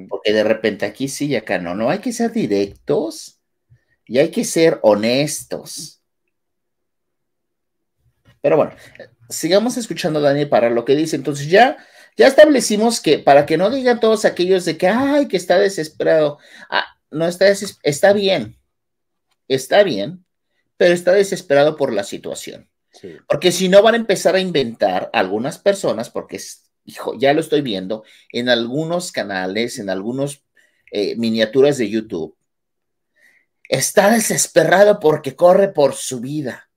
Porque de repente aquí sí y acá no, no hay que ser directos y hay que ser honestos. Pero bueno, sigamos escuchando a Dani para lo que dice. Entonces ya ya establecimos que, para que no digan todos aquellos de que, ay, que está desesperado, ah, no está está bien, está bien, pero está desesperado por la situación. Porque si no van a empezar a inventar algunas personas, porque hijo, ya lo estoy viendo en algunos canales, en algunas eh, miniaturas de YouTube, está desesperado porque corre por su vida,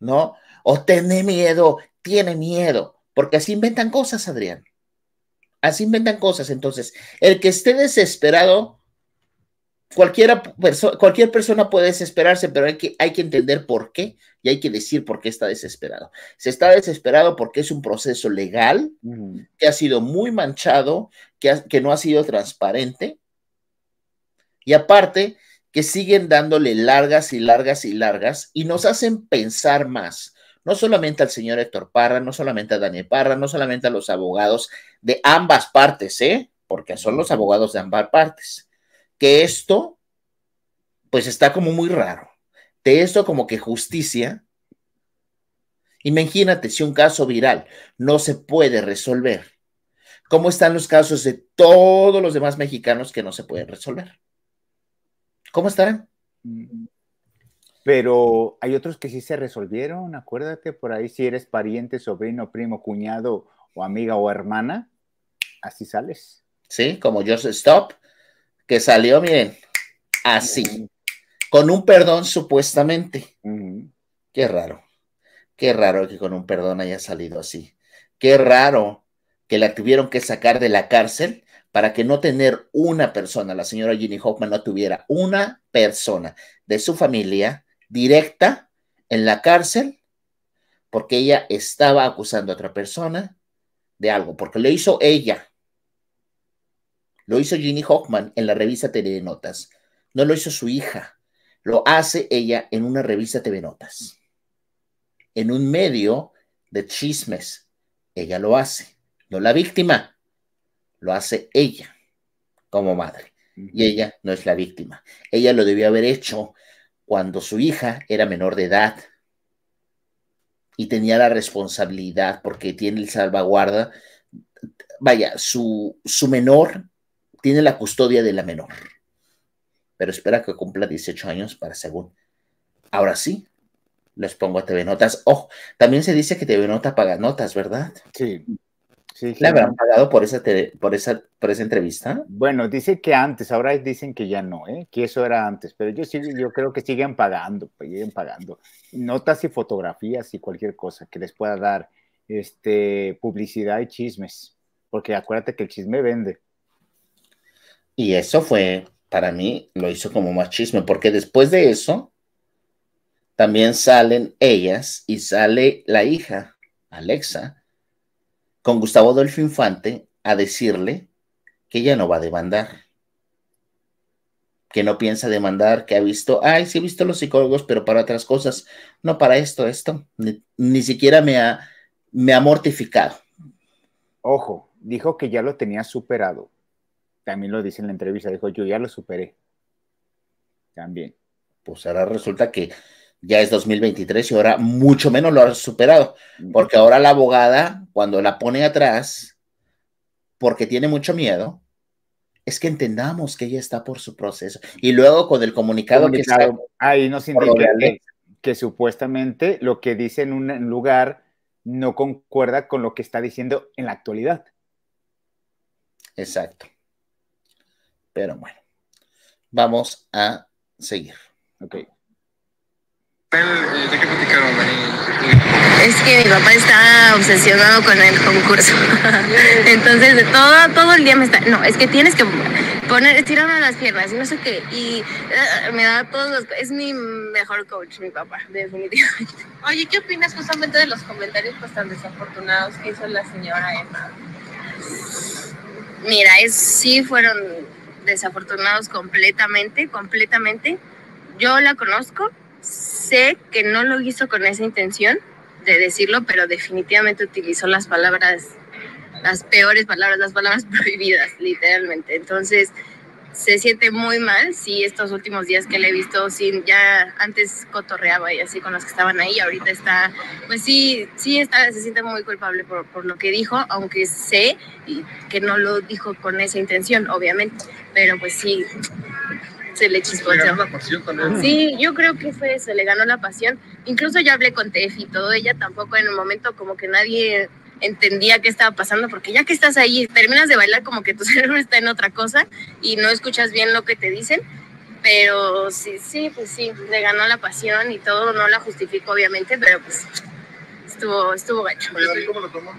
¿no? O tiene miedo, tiene miedo, porque así inventan cosas, Adrián. Así inventan cosas. Entonces, el que esté desesperado, cualquier persona puede desesperarse, pero hay que, entender por qué y hay que decir por qué está desesperado. Se está desesperado porque es un proceso legal que ha sido muy manchado, que no ha sido transparente. Y aparte, que siguen dándole largas y largas y largas y nos hacen pensar más no solamente al señor Héctor Parra, no solamente a Daniel Parra, no solamente a los abogados de ambas partes, ¿eh? porque son los abogados de ambas partes, que esto, pues está como muy raro. De esto como que justicia. Imagínate si un caso viral no se puede resolver. ¿Cómo están los casos de todos los demás mexicanos que no se pueden resolver? ¿Cómo estarán? Mm. Pero hay otros que sí se resolvieron, acuérdate, por ahí si eres pariente, sobrino, primo, cuñado o amiga o hermana, así sales. Sí, como Just Stop, que salió, bien, así, con un perdón supuestamente. Qué raro, qué raro que con un perdón haya salido así. Qué raro que la tuvieron que sacar de la cárcel para que no tener una persona, la señora Ginny Hoffman no tuviera una persona de su familia directa en la cárcel porque ella estaba acusando a otra persona de algo, porque lo hizo ella. Lo hizo Ginny Hoffman en la revista TV Notas. No lo hizo su hija. Lo hace ella en una revista TV Notas. En un medio de chismes. Ella lo hace. No la víctima. Lo hace ella como madre. Y ella no es la víctima. Ella lo debió haber hecho cuando su hija era menor de edad y tenía la responsabilidad porque tiene el salvaguarda, vaya, su, su menor tiene la custodia de la menor, pero espera que cumpla 18 años para según. Ahora sí, les pongo a TV Notas. Oh, también se dice que TV Nota paga notas, ¿verdad? Sí. ¿Le habrán pagado por esa, por, esa, entrevista? Bueno, dice que antes, ahora dicen que ya no, ¿eh? que eso era antes, pero yo, sí, yo creo que siguen pagando, pues, siguen pagando. Notas y fotografías y cualquier cosa que les pueda dar este, publicidad y chismes, porque acuérdate que el chisme vende. Y eso fue, para mí, lo hizo como más chisme, porque después de eso, también salen ellas y sale la hija, Alexa, con Gustavo Adolfo Infante a decirle que ya no va a demandar, que no piensa demandar, que ha visto, ay, sí he visto los psicólogos, pero para otras cosas, no para esto, esto, ni, siquiera me ha, me ha mortificado. Ojo, dijo que ya lo tenía superado. También lo dice en la entrevista, dijo, yo ya lo superé. También. Pues ahora resulta que ya es 2023 y ahora mucho menos lo ha superado, porque ahora la abogada, cuando la pone atrás, porque tiene mucho miedo, es que entendamos que ella está por su proceso. Y luego con el comunicado, que está... Ahí nos indica que, que, supuestamente lo que dice en un lugar no concuerda con lo que está diciendo en la actualidad. Exacto. Pero bueno, vamos a seguir. ok eh, es que mi papá está obsesionado con el concurso. Entonces, todo, todo el día me está. No, es que tienes que poner, estirarme las piernas y no sé qué. Y eh, me da todos los. Es mi mejor coach, mi papá, definitivamente. Oye, ¿qué opinas justamente de los comentarios pues, tan desafortunados que hizo la señora Emma? Mira, es, sí fueron desafortunados completamente, completamente. Yo la conozco, Sé que no lo hizo con esa intención de decirlo, pero definitivamente utilizó las palabras, las peores palabras, las palabras prohibidas, literalmente. Entonces, se siente muy mal, sí, estos últimos días que le he visto, sí, ya antes cotorreaba y así con los que estaban ahí, ahorita está, pues sí, sí está, se siente muy culpable por, por lo que dijo, aunque sé que no lo dijo con esa intención, obviamente, pero pues sí, se le pasión también. Sí, yo creo que fue eso, le ganó la pasión. Incluso ya hablé con Tefi y todo, ella tampoco en un momento como que nadie entendía qué estaba pasando, porque ya que estás ahí, terminas de bailar como que tu cerebro está en otra cosa y no escuchas bien lo que te dicen, pero sí, sí, pues sí, le ganó la pasión y todo, no la justifico obviamente, pero pues estuvo, estuvo gacho. ¿cómo lo tomó?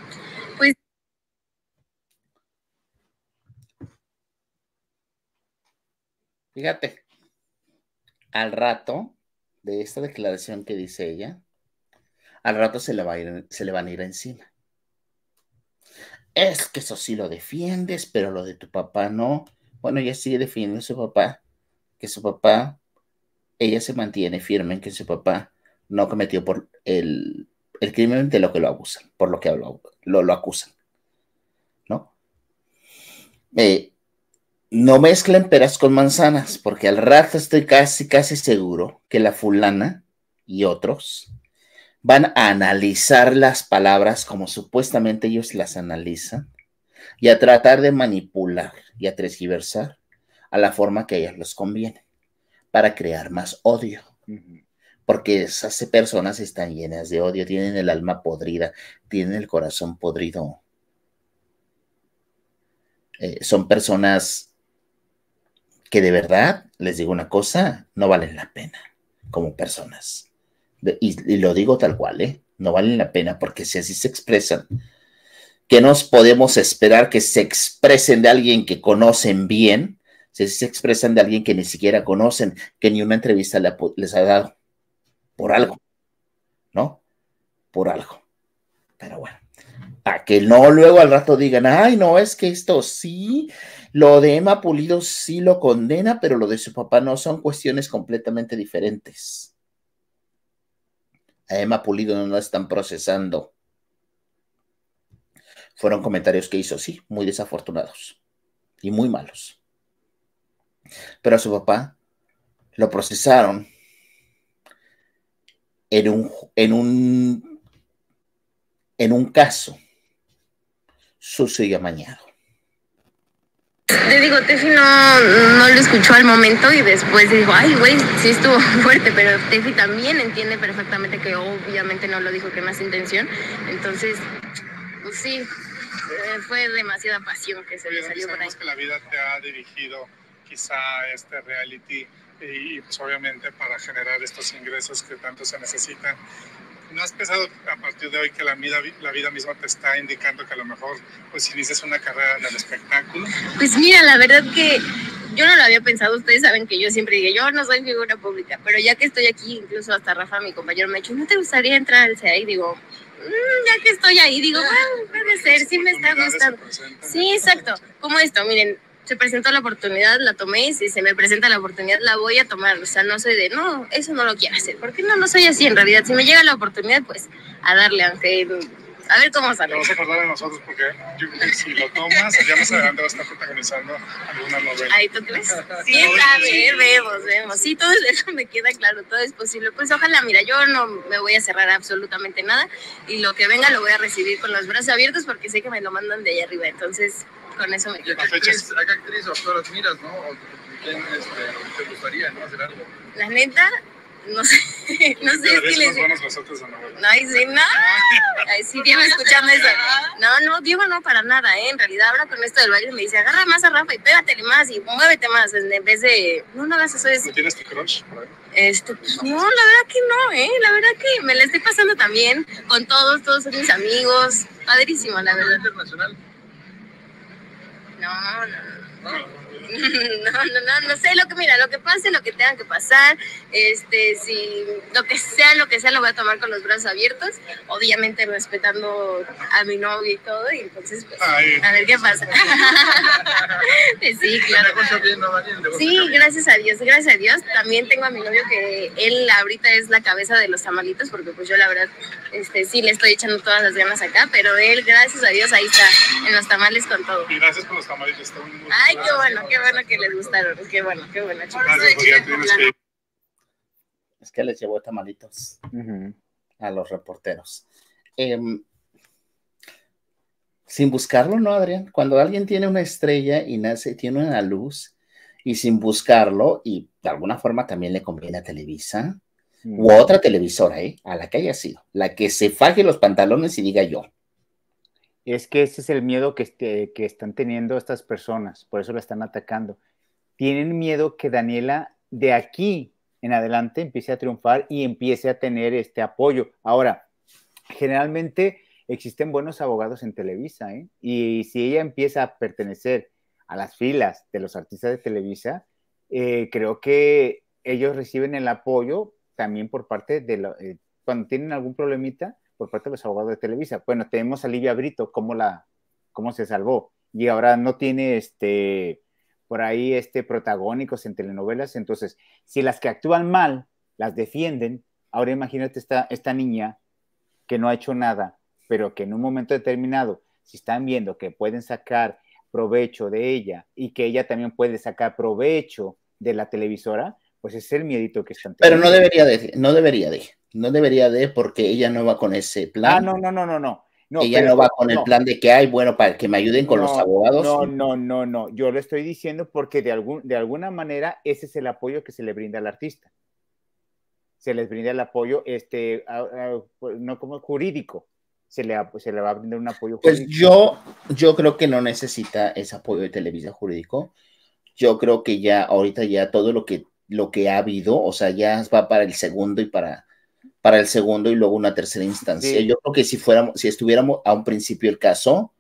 Fíjate, al rato de esta declaración que dice ella, al rato se le, va a ir, se le van a ir encima. Es que eso sí lo defiendes, pero lo de tu papá no. Bueno, ella sigue defendiendo a su papá, que su papá, ella se mantiene firme en que su papá no cometió por el, crimen de lo que lo abusan, por lo que lo, lo acusan. ¿No? Eh, no mezclen peras con manzanas, porque al rato estoy casi, casi seguro que la fulana y otros van a analizar las palabras como supuestamente ellos las analizan y a tratar de manipular y a transgiversar a la forma que a ellos les conviene para crear más odio. Porque esas personas están llenas de odio, tienen el alma podrida, tienen el corazón podrido. Eh, son personas que de verdad, les digo una cosa, no valen la pena como personas. y, lo digo tal cual, ¿eh? No valen la pena porque si así se expresan, que nos podemos esperar que se expresen de alguien que conocen bien, si se expresan de alguien que ni siquiera conocen, que ni una entrevista les ha dado por algo, ¿no? Por algo. Pero bueno, a que no luego al rato digan, ay, no, es que esto sí, lo de Emma Pulido sí lo condena, pero lo de su papá no. Son cuestiones completamente diferentes. A Emma Pulido no la están procesando. Fueron comentarios que hizo, sí, muy desafortunados y muy malos. Pero a su papá lo procesaron en un, en un, en un caso sucio y amañado. Te digo, Tefi no, no lo escuchó al momento y después dijo, ay, güey, sí estuvo fuerte, pero Tefi también entiende perfectamente que obviamente no lo dijo que más intención. Entonces, pues sí, eh, fue demasiada pasión que se le salió por ahí. que la vida te ha dirigido quizá a este reality y, pues obviamente para generar estos ingresos que tanto se necesitan. ¿No has pensado a partir de hoy que la vida, la vida misma te está indicando que a lo mejor pues inicias una carrera en el espectáculo? Pues mira, la verdad que yo no lo había pensado, ustedes saben que yo siempre dije, yo no soy figura pública, pero ya que estoy aquí, incluso hasta Rafa, mi compañero, me ha dicho, ¿no te gustaría entrar al CEA? Y digo, mm, ya que estoy ahí, digo, puede ser, sí me está gustando. Sí, exacto, como esto, miren, se presentó la oportunidad, la tomé y si se me presenta la oportunidad la voy a tomar. O sea, no soy de, no, eso no lo quiero hacer, porque no, no soy así en realidad. Si me llega la oportunidad, pues a darle, aunque a ver cómo sale. Te de nosotros porque si lo tomas, ya más adelante vas a estar protagonizando alguna novela. Ahí ¿tú crees? a ver, vemos, vemos. Sí, todo eso me queda claro, todo es posible. Pues ojalá, mira, yo no me voy a cerrar absolutamente nada y lo que venga lo voy a recibir con los brazos abiertos porque sé que me lo mandan de allá arriba. Entonces, con eso me ¿Y hasta fecha ¿A qué actriz o actor admiras, no? ¿O quién este, te gustaría no hacer algo? La neta, no sé, no sé. qué que les... vamos nosotros, no? Ay, sí, no. Ay, sí, Diego escuchando eso. No, no, Diego no, para nada, ¿eh? En realidad, ahora con esto del baile me dice, agarra más a Rafa y pégatele más y muévete más. En vez de, no, no hagas eso. Es... tienes tu crush ahí? Este, pues, no, la verdad que no, ¿eh? La verdad que me la estoy pasando también con todos, todos son mis amigos. Padrísimo, la verdad. internacional? No, no. no, no, no, no sé lo que, mira, lo que pase, lo que tenga que pasar, este, si lo que sea, lo que sea, lo voy a tomar con los brazos abiertos, obviamente respetando a mi novio y todo, y entonces, pues, a ver qué pasa. sí, gracias a Dios, gracias a Dios. También tengo a mi novio que él ahorita es la cabeza de los tamalitos, porque pues yo la verdad, este, sí le estoy echando todas las ganas acá, pero él, gracias a Dios, ahí está, en los tamales con todo. Y gracias por los tamales, Ay, qué bueno qué bueno que les gustaron. Qué bueno, qué bueno, Es que les llevó tamalitos a los reporteros. Em, sin buscarlo, ¿no, Adrián? Cuando alguien tiene una estrella y nace, tiene una luz, y sin buscarlo, y de alguna forma también le conviene a Televisa, u otra televisora, ¿eh? A la que haya sido, la que se faje los pantalones y diga yo, es que ese es el miedo este, que, están teniendo estas personas, por eso la están atacando. Tienen miedo que Daniela de aquí en adelante empiece a triunfar y empiece a tener este apoyo. Ahora, generalmente existen buenos abogados en Televisa, ¿eh? y si ella empieza a pertenecer a las filas de los artistas de Televisa, eh, creo que ellos reciben el apoyo también por parte de eh, cuando tienen algún problemita, por parte de los abogados de Televisa. Bueno, tenemos a Livia Brito, cómo, la, cómo se salvó. Y ahora no tiene este, por ahí este, protagónicos en telenovelas. Entonces, si las que actúan mal las defienden, ahora imagínate esta, esta niña que no ha hecho nada, pero que en un momento determinado, si están viendo que pueden sacar provecho de ella y que ella también puede sacar provecho de la televisora, pues es el miedito que están teniendo. Pero no debería decir, no debería de. No debería de, porque ella no va con ese plan. Ah, no, no, no, no, no. no ella no va con el plan de que hay, bueno, para que me ayuden con los abogados. No, no, no, no. Yo lo estoy diciendo porque de, algún, de alguna manera ese es el apoyo que se le brinda al artista. Se les brinda el apoyo, este, pues, no como jurídico, se le, pues, se le, va a brindar un apoyo pues jurídico. Pues yo, yo creo que no necesita ese apoyo de Televisa Jurídico. Yo creo que ya ahorita ya todo lo que, lo que ha habido, o sea, ya va para el segundo y para para el segundo y luego una tercera instancia. Yo creo que si fuéramos, si estuviéramos a un principio el caso,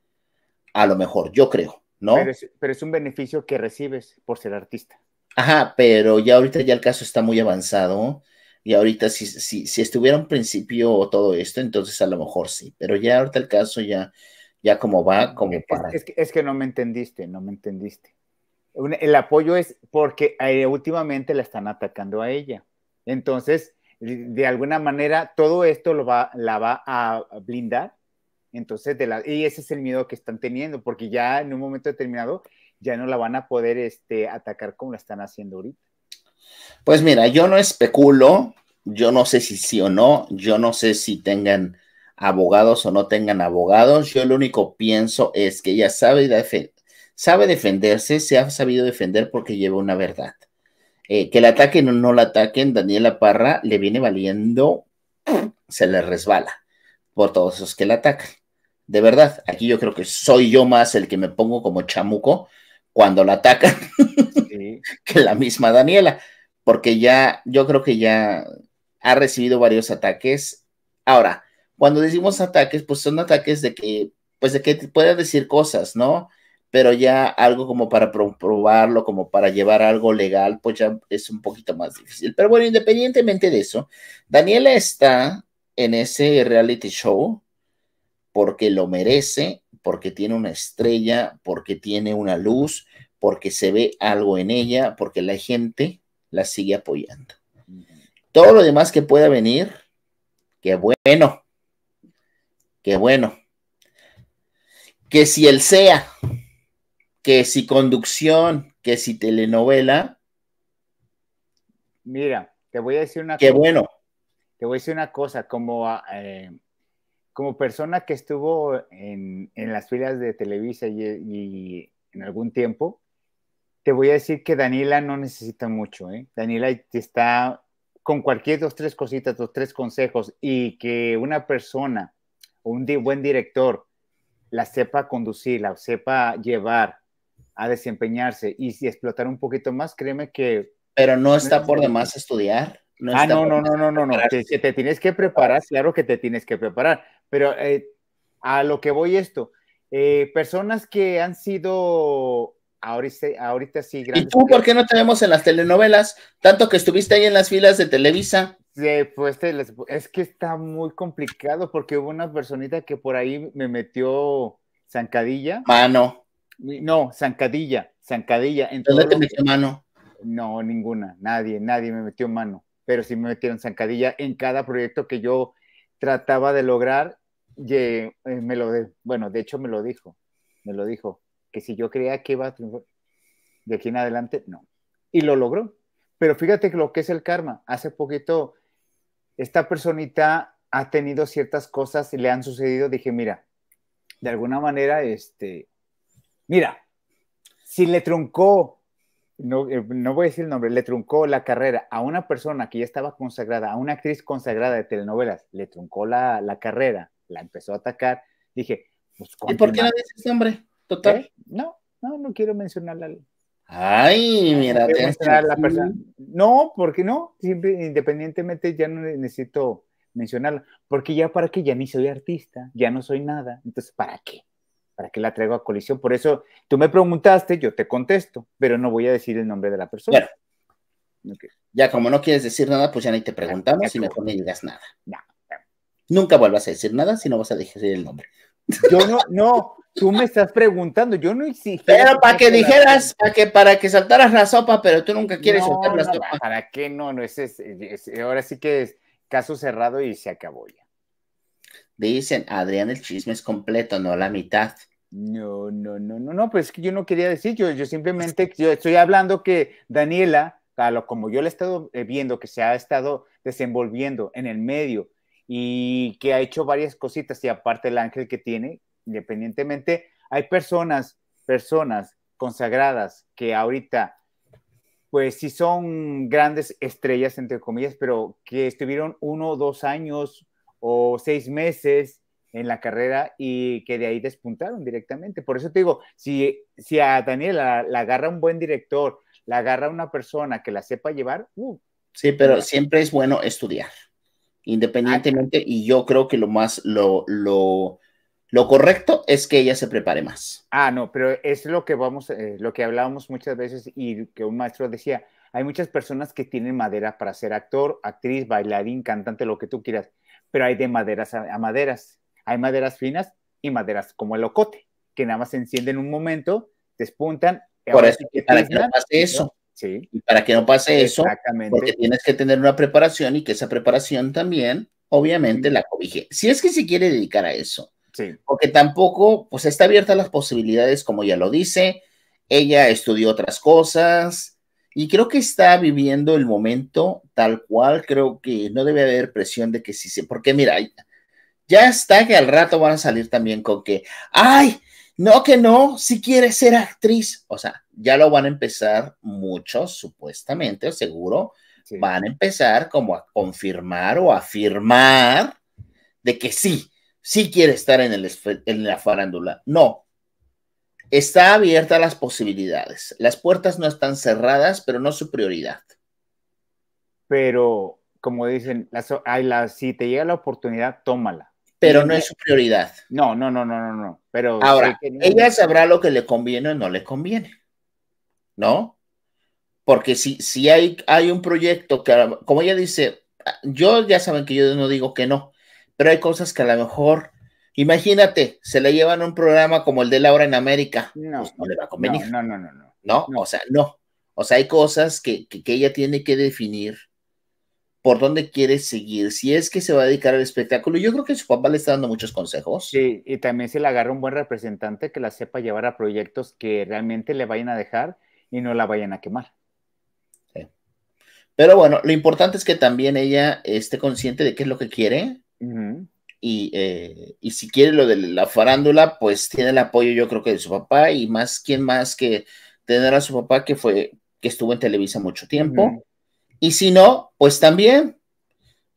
a lo mejor, yo creo, ¿no? Pero es, un beneficio que recibes por ser artista. Ajá, pero ya ahorita ya el caso está muy avanzado y ahorita si, si, si estuviera un principio todo esto, entonces a lo mejor sí, pero ya ahorita el caso ya, ya como va, como para. Es que, no me entendiste, no me entendiste. el apoyo es porque eh, últimamente la están atacando a ella. Entonces, de alguna manera todo esto lo va, la va a blindar. Entonces, de y ese es el miedo que están teniendo, porque ya en un momento determinado ya no la van a poder este, atacar como la están haciendo ahorita. Pues mira, yo no especulo, yo no sé si sí o no, yo no sé si tengan abogados o no tengan abogados, yo lo único pienso es que ella sabe, sabe defenderse, se ha sabido defender porque lleva una verdad. Eh, que la ataquen o no la ataquen, Daniela Parra le viene valiendo, se le resbala por todos los que la atacan. De verdad, aquí yo creo que soy yo más el que me pongo como chamuco cuando la atacan que la misma Daniela, porque ya, yo creo que ya ha recibido varios ataques. Ahora, cuando decimos ataques, pues son ataques de que, pues de que pueda decir cosas, ¿no? pero ya algo como para probarlo, como para llevar algo legal, pues ya es un poquito más difícil. Pero bueno, independientemente de eso, Daniela está en ese reality show porque lo merece, porque tiene una estrella, porque tiene una luz, porque se ve algo en ella, porque la gente la sigue apoyando. Todo lo demás que pueda venir, qué bueno, qué bueno. Que si él sea, que si conducción, que si telenovela. Mira, te voy a decir una Qué bueno. Te voy a decir una cosa, como, ah, eh, como persona que estuvo en, las filas de Televisa y, en algún tiempo, te voy a decir que Daniela no necesita mucho, ¿eh? Daniela está con cualquier dos, tres cositas, dos, tres consejos y que una persona, un buen director, la sepa conducir, la sepa llevar, a desempeñarse y si explotar un poquito más, créeme que... Pero no pues, está por demás estudiar. No ah, no, no, no, no, no, no, te, tienes que preparar, claro que te tienes que preparar, pero eh, a lo que voy esto, eh, personas que han sido ahorita, ahorita sí grandes. ¿Y tú por qué no te vemos en las telenovelas? Tanto que estuviste ahí en las filas de Televisa. Sí, pues es que está muy complicado porque hubo una personita que por ahí me metió zancadilla. Mano. No, zancadilla, zancadilla. En ¿Dónde te metió mano? No, ninguna, nadie, nadie me metió mano, pero sí me metieron zancadilla en cada proyecto que yo trataba de lograr. Eh, me lo de, bueno, de hecho me lo dijo, me lo dijo, que si yo creía que iba a triunfar de aquí en adelante, no. Y lo logró. Pero fíjate lo que es el karma. Hace poquito esta personita ha tenido ciertas cosas, y le han sucedido, dije, mira, de alguna manera, este, Mira, si le truncó, eh, no, voy a decir el nombre, le truncó la carrera a una persona que ya estaba consagrada, a una actriz consagrada de telenovelas, le truncó la, carrera, la empezó a atacar, dije, pues, ¿Y por qué no le hombre? Total. ¿Eh? No, no, no quiero mencionarla. Ay, mira, no, mencionar la persona. no, porque no, Siempre, independientemente ya no necesito mencionarla, porque ya para qué ya ni soy artista, ya no soy nada, entonces ¿para qué? ¿Para qué la traigo a colisión? Por eso tú me preguntaste, yo te contesto, pero no voy a decir el nombre de la persona. Ya como no quieres decir nada, pues ya ni te preguntamos y mejor no digas nada. Nunca vuelvas a decir nada si no vas a decir el nombre. Yo no, no, tú me estás preguntando, yo no exigí. Pero para que dijeras, para que, para que saltaras la sopa, pero tú nunca quieres saltar la sopa. ¿Para qué no? No, es, es, ahora sí que es caso cerrado y se acabó ya. Dicen, Adrián, el chisme es completo, no la mitad. No, no, no, no, no, pues que yo no quería decir, yo, yo simplemente yo estoy hablando que Daniela, como yo la he estado eh, viendo, que se ha estado desenvolviendo en el medio y que ha hecho varias cositas y aparte el ángel que tiene, independientemente, hay personas, personas consagradas que ahorita, pues sí son grandes estrellas, entre comillas, pero que estuvieron uno, dos años o seis meses en la carrera y que de ahí despuntaron directamente. Por eso te digo, si, si a Daniela la, agarra un buen director, la agarra una persona que la sepa llevar, uh, Sí, pero siempre es bueno estudiar, independientemente, y yo creo que lo más, lo, lo, correcto es que ella se prepare más. Ah, no, pero es lo que vamos, eh, lo que hablábamos muchas veces y que un maestro decía, hay muchas personas que tienen madera para ser actor, actriz, bailarín, cantante, lo que tú quieras, pero hay de maderas a maderas. Hay maderas finas y maderas como el ocote, que nada más se encienden un momento, despuntan. Por eso, para que no pase eso. Sí. Y para que no pase eso, porque tienes que tener una preparación y que esa preparación también, obviamente, la cobije. Si es que se quiere dedicar a eso. Sí. Porque tampoco, pues está abierta a las posibilidades, como ya lo dice. Ella estudió otras cosas y creo que está viviendo el momento tal cual. Creo que no debe haber presión de que sí se. Porque mira, ya está que al rato van a salir también con que, ay, no, que no, si quieres ser actriz. O sea, ya lo van a empezar muchos, supuestamente, o seguro, van a empezar como a confirmar o afirmar de que sí, sí quiere estar en, el, en la farándula. No, está abierta las posibilidades. Las puertas no están cerradas, pero no su prioridad. Pero, como dicen, si te llega la oportunidad, tómala pero no es su prioridad. No, no, no, no, no, no. Pero ahora ella sabrá lo que le conviene o no le conviene, ¿no? Porque si, si hay, hay un proyecto que, como ella dice, ah, yo ya saben que yo no digo que no, pero hay cosas que a lo mejor, imagínate, se le llevan a un programa como el de Laura en América, no, pues, no le va a convenir. No, no, no, no, no. o sea, no. O sea, hay cosas que ella tiene que definir por dónde quiere seguir, si es que se va a dedicar al espectáculo. Yo creo que su papá le está dando muchos consejos. Sí, y también se le agarra un buen representante que la sepa llevar a proyectos que realmente le vayan a dejar y no la vayan a quemar. Sí. Pero bueno, lo importante es que también ella esté consciente de qué es lo que quiere. Eh, y, si quiere lo de la farándula, pues tiene el apoyo yo creo que de su papá y más, ¿quién más que tener a su papá que fue, que estuvo en Televisa mucho tiempo? Y si no, pues también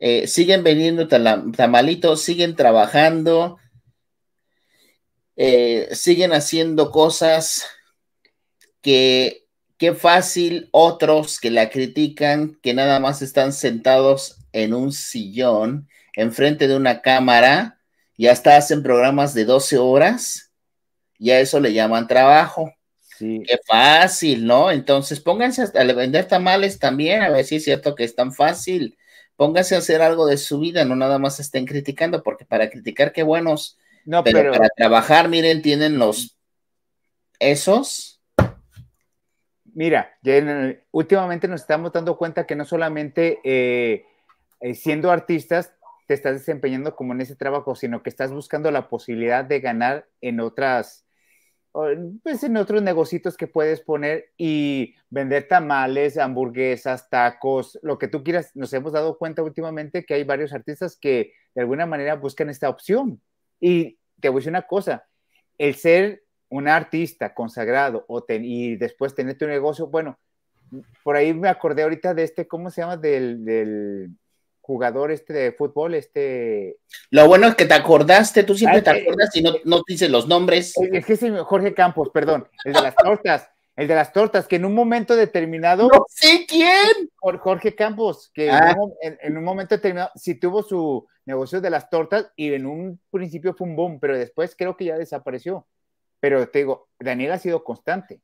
eh, siguen vendiendo tamalitos, siguen trabajando, eh, siguen haciendo cosas que qué fácil otros que la critican, que nada más están sentados en un sillón, enfrente de una cámara, y hasta hacen programas de 12 horas, y a eso le llaman trabajo. Qué fácil, ¿no? Entonces pónganse a vender tamales también, a ver si es cierto que es tan fácil. Pónganse a hacer algo de su vida, no nada más estén criticando, porque para criticar, qué buenos. No, pero, para trabajar, miren, tienen los mm. esos. Mira, últimamente nos estamos dando cuenta que no solamente eh, eh, siendo artistas te estás desempeñando como en ese trabajo, sino que estás buscando la posibilidad de ganar en otras, pues en otros negocios que puedes poner y vender tamales, hamburguesas, tacos, lo que tú quieras. Nos hemos dado cuenta últimamente que hay varios artistas que de alguna manera buscan esta opción. Y te voy a decir una cosa, el ser un artista consagrado o ten, y después tener tu negocio, bueno, por ahí me acordé ahorita de este, ¿cómo se llama? del jugador este de fútbol, este... Lo bueno es que te acordaste, tú siempre ah, te eh, acordas y no, eh, no dices los nombres. Eh, es que es Jorge Campos, perdón, el de las tortas, el de las tortas, que en un momento determinado... No sé quién. Jorge Campos, que ah. en, en, un momento determinado, sí tuvo su negocio de las tortas y en un principio fue un boom, pero después creo que ya desapareció. Pero te digo, Daniel ha sido constante.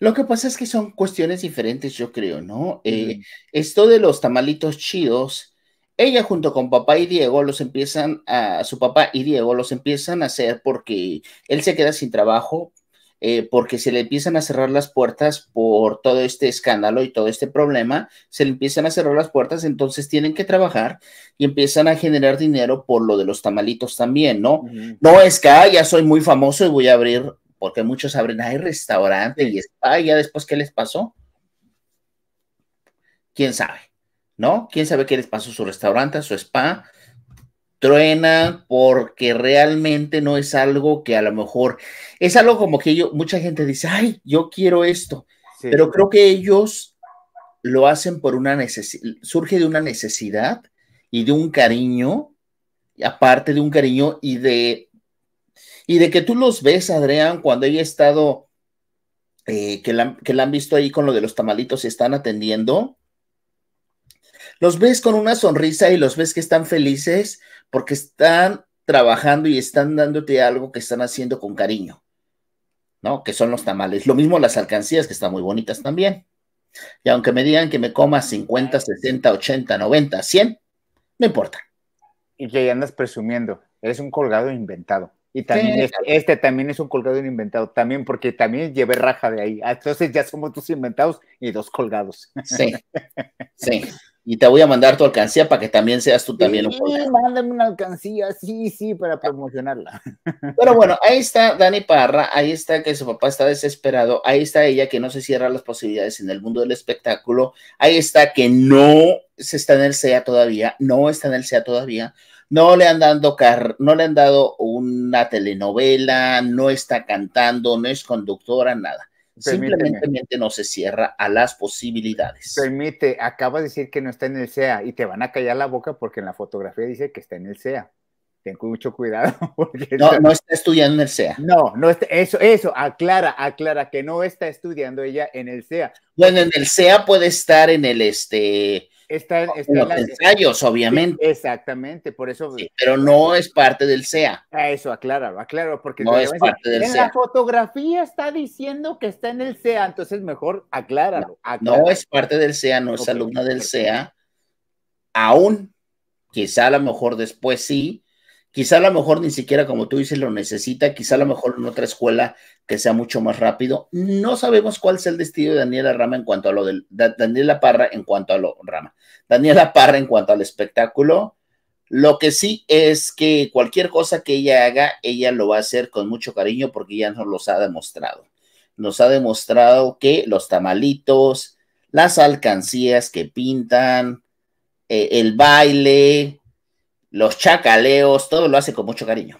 Lo que pasa es que son cuestiones diferentes, yo creo, ¿no? Eh, esto de los tamalitos chidos, ella junto con papá y Diego los empiezan a, su papá y Diego los empiezan a hacer porque él se queda sin trabajo, eh, porque se le empiezan a cerrar las puertas por todo este escándalo y todo este problema, se le empiezan a cerrar las puertas, entonces tienen que trabajar y empiezan a generar dinero por lo de los tamalitos también, ¿no? No es que, ya soy muy famoso y voy a abrir porque muchos abren, hay restaurante y spa, y ya después, ¿qué les pasó? ¿Quién sabe? ¿No? ¿Quién sabe qué les pasó su restaurante, a su spa? Truena porque realmente no es algo que a lo mejor, es algo como que yo, mucha gente dice, ay, yo quiero esto, pero creo que ellos lo hacen por una necesidad, surge de una necesidad y de un cariño, aparte de un cariño y de y de que tú los ves, Adrián, cuando ha estado, eh, que, la, han visto ahí con lo de los tamalitos y están atendiendo, los ves con una sonrisa y los ves que están felices porque están trabajando y están dándote algo que están haciendo con cariño, ¿no? Que son los tamales. Lo mismo las alcancías, que están muy bonitas también. Y aunque me digan que me coma 50, 60, 80, 90, 100, no importa. Y que ahí andas presumiendo, eres un colgado inventado. Y también este también es un colgado un inventado, también porque también llevé raja de ahí. Ah, entonces ya somos dos inventados y dos colgados. Sí, sí. Y te voy a mandar tu alcancía para que también seas tú también sí, un colgado. Mándame una alcancía, sí, sí, para ah. promocionarla. Pero bueno, ahí está Dani Parra, ahí está que su papá está desesperado, ahí está ella que no se cierra las posibilidades en el mundo del espectáculo, ahí está que no se está en el SEA todavía, no está en el SEA todavía no le han dado car no le han dado una telenovela, no está cantando, no es conductora, nada. Simplemente no se cierra a las posibilidades. Permite, acaba de decir que no está en el SEA y te van a callar la boca porque en la fotografía dice que está en el SEA. Ten mucho cuidado. No, no está estudiando en el SEA. No, no está, eso, eso, aclara, aclara que no está estudiando ella en el SEA. Bueno, en el SEA puede estar en el este Está, en los ensayos, obviamente. exactamente, por eso. pero no es parte del SEA. eso, acláralo, acláralo, porque no es parte del en la fotografía está diciendo que está en el SEA, entonces mejor acláralo. No es parte del SEA, no es alumna del CEA. SEA. Aún, quizá a lo mejor después sí, Quizá a lo mejor ni siquiera, como tú dices, lo necesita, quizá a lo mejor en otra escuela que sea mucho más rápido. No sabemos cuál es el destino de Daniela Rama en cuanto a lo de Daniela Parra en cuanto a lo Rama. Daniela Parra en cuanto al espectáculo. Lo que sí es que cualquier cosa que ella haga, ella lo va a hacer con mucho cariño porque ya nos los ha demostrado. Nos ha demostrado que los tamalitos, las alcancías que pintan, eh, el baile, los chacaleos, todo lo hace con mucho cariño.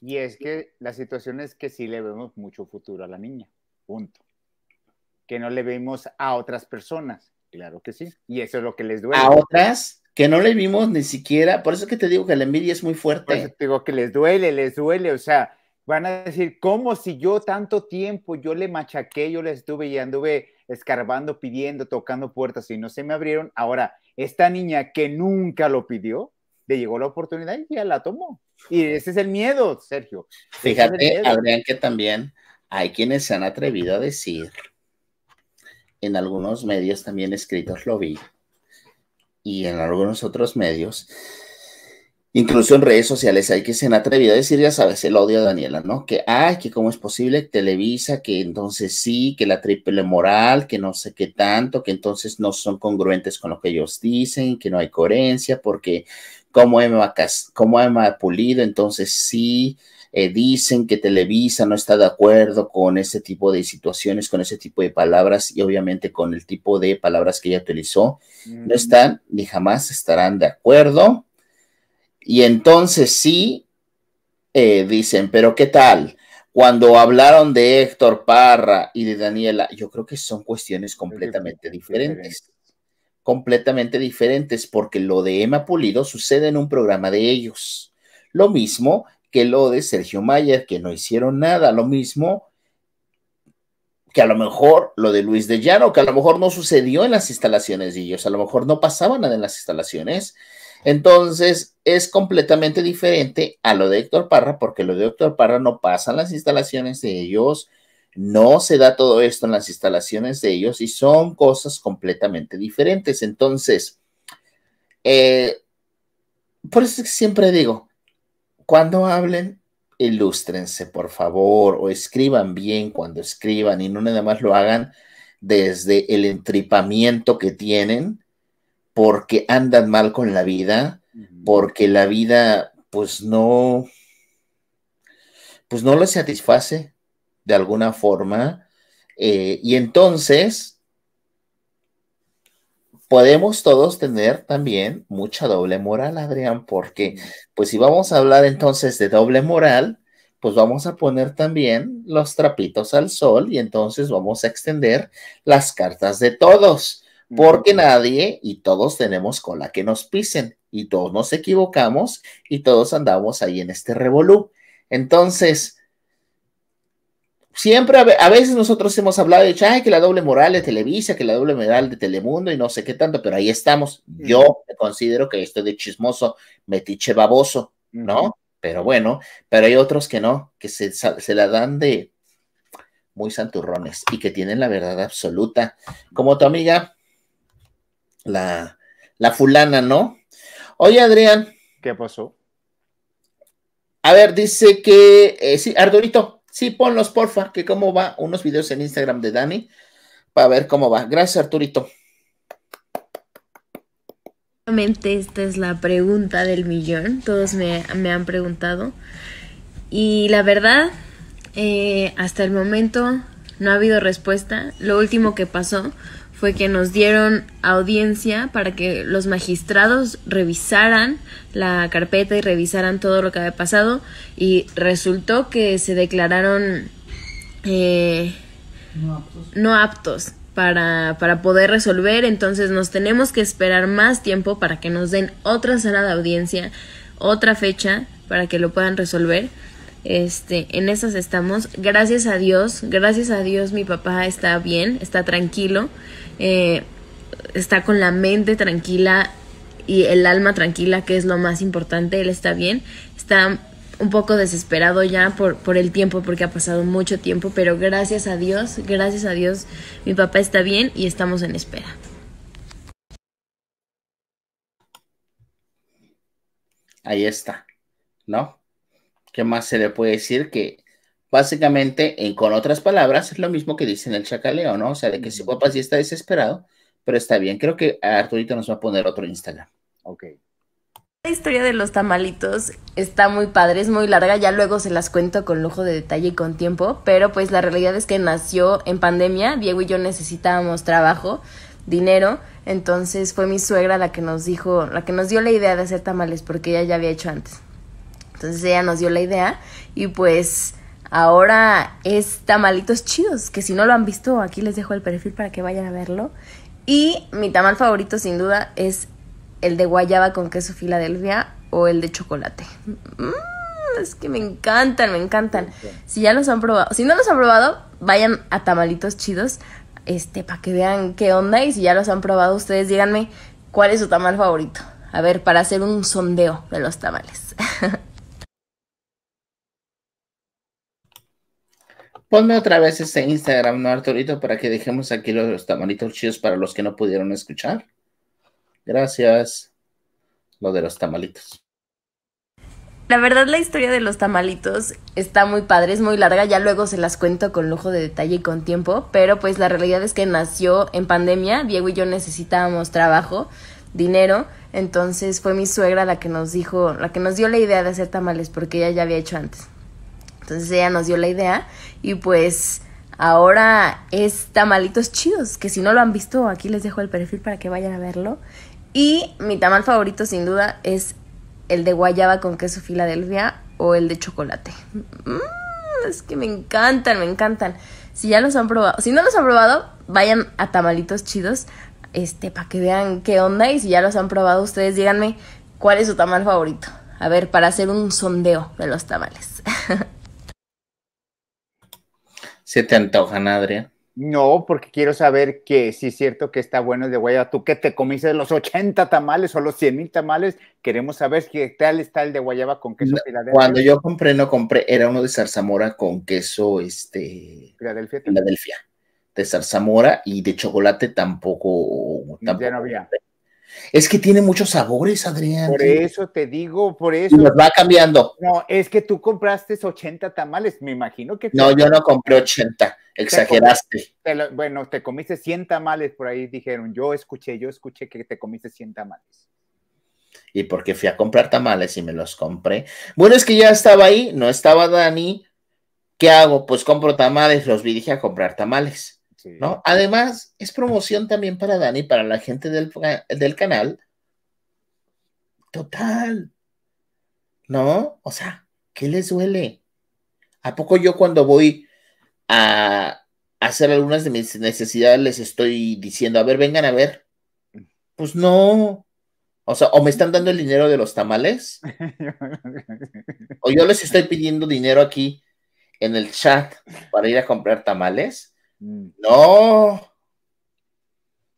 Y es que la situación es que sí le vemos mucho futuro a la niña, punto. Que no le vemos a otras personas, claro que sí. Y eso es lo que les duele. A otras que no le vimos ni siquiera, por eso que te digo que la envidia es muy fuerte. te digo que les duele, les duele, o sea, van a decir, ¿cómo si yo tanto tiempo, yo le machaqué, yo le estuve y anduve escarbando, pidiendo, tocando puertas y no se me abrieron? Ahora, esta niña que nunca lo pidió, le llegó la oportunidad y ya la tomó. Y ese es el miedo, Sergio. Fíjate, Adrián, que también hay quienes se han atrevido a decir, en algunos medios también escritos lo vi, y en algunos otros medios, incluso en redes sociales, hay quienes se han atrevido a decir, ya sabes, el odio a Daniela, ¿no? Que, ay, que cómo es posible, Televisa, que entonces sí, que la triple moral, que no sé qué tanto, que entonces no son congruentes con lo que ellos dicen, que no hay coherencia, porque como Emma, como Pulido, entonces sí eh, dicen que Televisa no está de acuerdo con ese tipo de situaciones, con ese tipo de palabras y obviamente con el tipo de palabras que ella utilizó. No mm. están ni jamás estarán de acuerdo. Y entonces sí eh, dicen, pero ¿qué tal? Cuando hablaron de Héctor Parra y de Daniela, yo creo que son cuestiones completamente diferentes completamente diferentes, porque lo de Emma Pulido sucede en un programa de ellos. Lo mismo que lo de Sergio Mayer, que no hicieron nada, lo mismo que a lo mejor lo de Luis de Llano, que a lo mejor no sucedió en las instalaciones de ellos, a lo mejor no pasaba nada en las instalaciones. Entonces es completamente diferente a lo de Héctor Parra, porque lo de Héctor Parra no pasa en las instalaciones de ellos, no se da todo esto en las instalaciones de ellos y son cosas completamente diferentes. Entonces, eh, por eso que siempre digo, cuando hablen, ilústrense, por favor, o escriban bien cuando escriban y no nada más lo hagan desde el entripamiento que tienen porque andan mal con la vida, porque la vida pues no, pues no les satisface, de alguna forma. Eh, y entonces, podemos todos tener también mucha doble moral, Adrián, porque pues si vamos a hablar entonces de doble moral, pues vamos a poner también los trapitos al sol y entonces vamos a extender las cartas de todos, porque nadie y todos tenemos cola que nos pisen y todos nos equivocamos y todos andamos ahí en este revolú. Entonces, siempre, a veces nosotros hemos hablado de, Ay, que la doble moral de Televisa, que la doble moral de Telemundo y no sé qué tanto, pero ahí estamos. Yo considero que estoy de chismoso, metiche baboso, ¿no? Pero bueno, pero hay otros que no, que se, la dan de muy santurrones y que tienen la verdad absoluta. Como tu amiga, la, la fulana, ¿no? Oye, Adrián. ¿Qué pasó? A ver, dice que, eh, sí, ardorito Sí, ponlos, porfa, que cómo va unos videos en Instagram de Dani para ver cómo va. Gracias, Arturito. Obviamente esta es la pregunta del millón, todos me, me han preguntado. Y la verdad, eh, hasta el momento no ha habido respuesta. Lo último que pasó fue que nos dieron audiencia para que los magistrados revisaran la carpeta y revisaran todo lo que había pasado y resultó que se declararon eh, no aptos, para, para, poder resolver, entonces nos tenemos que esperar más tiempo para que nos den otra sala de audiencia, otra fecha para que lo puedan resolver. Este, en esas estamos. Gracias a Dios, gracias a Dios mi papá está bien, está tranquilo, eh, está con la mente tranquila y el alma tranquila, que es lo más importante. Él está bien, está un poco desesperado ya por, por el tiempo, porque ha pasado mucho tiempo, pero gracias a Dios, gracias a Dios mi papá está bien y estamos en espera. Ahí está, ¿no? ¿qué más se le puede decir? Que básicamente, con otras palabras, es lo mismo que dicen el chacaleo, ¿no? O sea, de que su papá sí está desesperado, pero está bien. Creo que Arturito nos va a poner otro Instagram. Ok. La historia de los tamalitos está muy padre, es muy larga, ya luego se las cuento con lujo de detalle y con tiempo, pero pues la realidad es que nació en pandemia, Diego y yo necesitábamos trabajo, dinero, entonces fue mi suegra la que nos dijo, la que nos dio la idea de hacer tamales porque ella ya había hecho antes. Entonces ella nos dio la idea y pues ahora es Tamalitos Chidos, que si no lo han visto, aquí les dejo el perfil para que vayan a verlo. Y mi tamal favorito sin duda es el de guayaba con queso Filadelfia o el de chocolate. Mm, es que me encantan, me encantan. Si ya los han probado, si no los han probado, vayan a Tamalitos Chidos este para que vean qué onda y si ya los han probado ustedes díganme cuál es su tamal favorito. A ver, para hacer un sondeo de los tamales. Ponme otra vez ese Instagram, ¿no, Arturito? Para que dejemos aquí los, tamalitos chidos para los que no pudieron escuchar. Gracias. Lo de los tamalitos. La verdad, la historia de los tamalitos está muy padre, es muy larga. Ya luego se las cuento con lujo de detalle y con tiempo. Pero pues la realidad es que nació en pandemia. Diego y yo necesitábamos trabajo, dinero. Entonces fue mi suegra la que nos dijo, la que nos dio la idea de hacer tamales porque ella ya había hecho antes. Entonces ella nos dio la idea y pues ahora es Tamalitos Chidos, que si no lo han visto, aquí les dejo el perfil para que vayan a verlo. Y mi tamal favorito sin duda es el de guayaba con queso Filadelfia o el de chocolate. Mm, es que me encantan, me encantan. Si ya los han probado, si no los han probado, vayan a Tamalitos Chidos este, para que vean qué onda y si ya los han probado ustedes díganme cuál es su tamal favorito. A ver, para hacer un sondeo de los tamales. ¿Se te antojan, Adrián? No, porque quiero saber que si es cierto que está bueno el de guayaba. Tú que te comiste los 80 tamales o los 100 mil tamales, queremos saber qué tal está el de guayaba con queso Filadelfia. Cuando yo compré, no compré, era uno de zarzamora con queso este, Filadelfia. De zarzamora y de chocolate tampoco. tampoco ya no había. Es que tiene muchos sabores, Adrián. Por eso te digo, por eso. Y los va cambiando. No, es que tú compraste 80 tamales, me imagino que. No, yo no compré 80, exageraste. bueno, te comiste 100 tamales, por ahí dijeron. Yo escuché, yo escuché que te comiste 100 tamales. Y porque fui a comprar tamales y me los compré. Bueno, es que ya estaba ahí, no estaba Dani. ¿Qué hago? Pues compro tamales, los vi dije a comprar tamales. ¿no? Además, es promoción también para Dani, para la gente del, del canal. Total. ¿No? O sea, ¿qué les duele? ¿A poco yo cuando voy a hacer algunas de mis necesidades les estoy diciendo, a ver, vengan a ver? Pues no. O sea, o me están dando el dinero de los tamales, o yo les estoy pidiendo dinero aquí en el chat para ir a comprar tamales, Mm. No.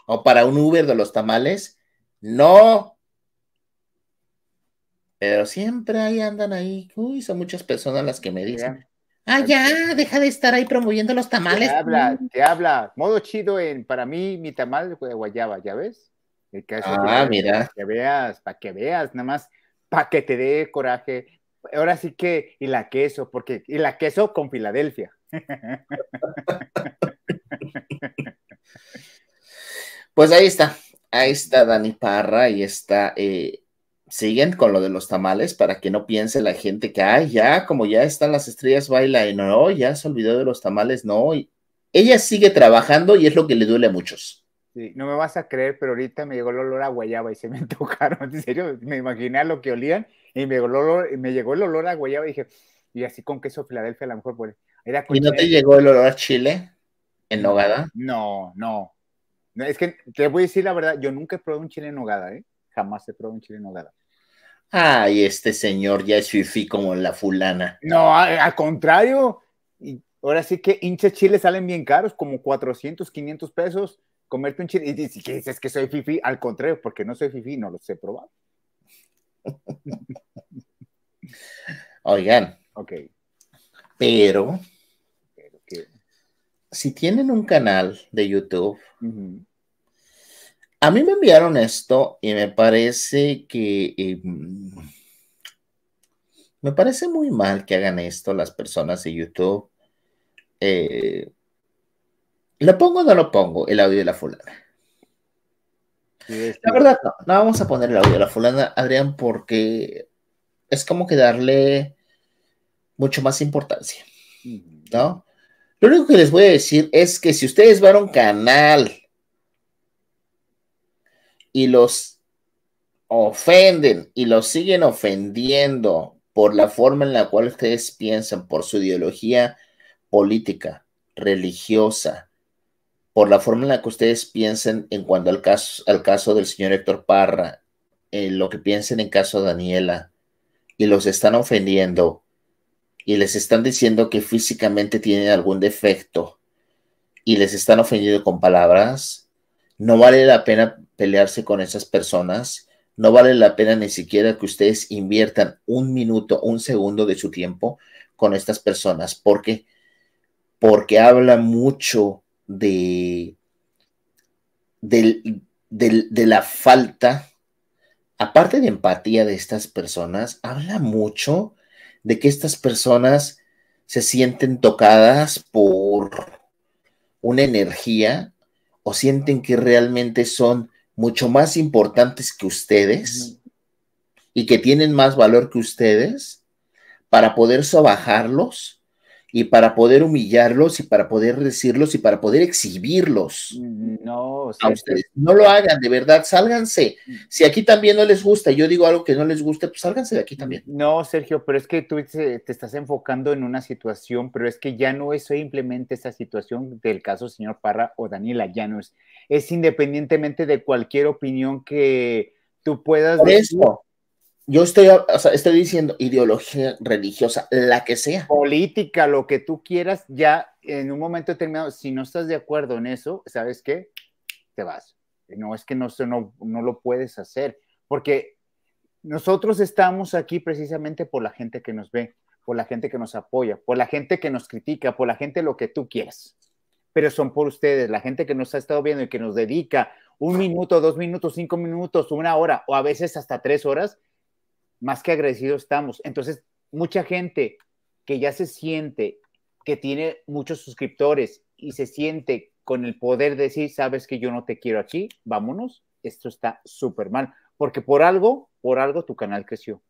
O para un Uber de los tamales, no. Pero siempre ahí andan ahí. Uy, son muchas personas las que me dicen. ¿eh? Ah, ya, deja de estar ahí promoviendo los tamales. Te habla, te habla. Modo chido en, para mí, mi tamal de guayaba, ¿ya ves? ah, mira. Para que veas, para que veas, nada más, para que te dé coraje. Ahora sí que, y la queso, porque, y la queso con Filadelfia. Pues ahí está, ahí está Dani Parra, ahí está. Eh, siguen con lo de los tamales para que no piense la gente que, ay, ya, como ya están las estrellas, baila y no, ya se olvidó de los tamales, no. Y ella sigue trabajando y es lo que le duele a muchos. no me vas a creer, pero ahorita me llegó el olor a guayaba y se me tocaron en serio, me imaginé a lo que olían y me llegó el olor, me llegó el olor a guayaba y dije, y así con queso Filadelfia a lo mejor, pues, era ¿Y no te llegó el olor a chile? ¿En nogada? No, no. es que te voy a decir la verdad, yo nunca he probado un chile en nogada, ¿eh? Jamás he probado un chile en nogada. Ay, este señor ya es fifi como la fulana. No, al contrario. ahora sí que hinches chiles salen bien caros, como 400, 500 pesos. Comerte un chile y dices, que soy fifi? Al contrario, porque no soy fifi, no lo he probado. Oigan. Ok. Pero si tienen un canal de YouTube, a mí me enviaron esto y me parece que... Em, me parece muy mal que hagan esto las personas de YouTube. Eh, ¿Lo pongo o no lo pongo el audio de la fulana? la verdad, no, no vamos a poner el audio de la fulana, Adrián, porque es como que darle mucho más importancia, ¿no? Lo único que les voy a decir es que si ustedes van a un canal y los ofenden y los siguen ofendiendo por la forma en la cual ustedes piensan, por su ideología política, religiosa, por la forma en la que ustedes piensan en cuanto al caso, al caso del señor Héctor Parra, en lo que piensen en caso de Daniela, y los están ofendiendo, y les están diciendo que físicamente tienen algún defecto y les están ofendiendo con palabras, no vale la pena pelearse con esas personas, no vale la pena ni siquiera que ustedes inviertan un minuto, un segundo de su tiempo con estas personas. porque Porque habla mucho de, de la falta, aparte de empatía de estas personas, habla mucho de que estas personas se sienten tocadas por una energía o sienten que realmente son mucho más importantes que ustedes y que tienen más valor que ustedes para poder sobajarlos y para poder humillarlos y para poder decirlos y para poder exhibirlos. Mm, no, a ustedes no lo hagan, de verdad, sálganse. Mm. Si aquí también no les gusta, yo digo algo que no les guste, pues sálganse de aquí también. Mm, no, Sergio, pero es que tú eh, te, estás enfocando en una situación, pero es que ya no es simplemente esa situación del caso señor Parra o Daniela ya no Es es independientemente de cualquier opinión que tú puedas Por Eso yo estoy, estoy diciendo ideología religiosa, la que sea. Política, lo que tú quieras, ya en un momento determinado, si no estás de acuerdo en eso, ¿sabes qué? Te vas. No es que no, no, no lo puedes hacer, porque nosotros estamos aquí precisamente por la gente que nos ve, por la gente que nos apoya, por la gente que nos critica, por la gente lo que tú quieras. Pero son por ustedes, la gente que nos ha estado viendo y que nos dedica un minuto, dos minutos, cinco minutos, una hora o a veces hasta tres horas más que agradecidos estamos. Entonces, mucha gente que ya se siente que tiene muchos suscriptores y se siente con el poder de decir, sabes que yo no te quiero aquí, vámonos, esto está súper mal, porque por algo, por algo tu canal creció.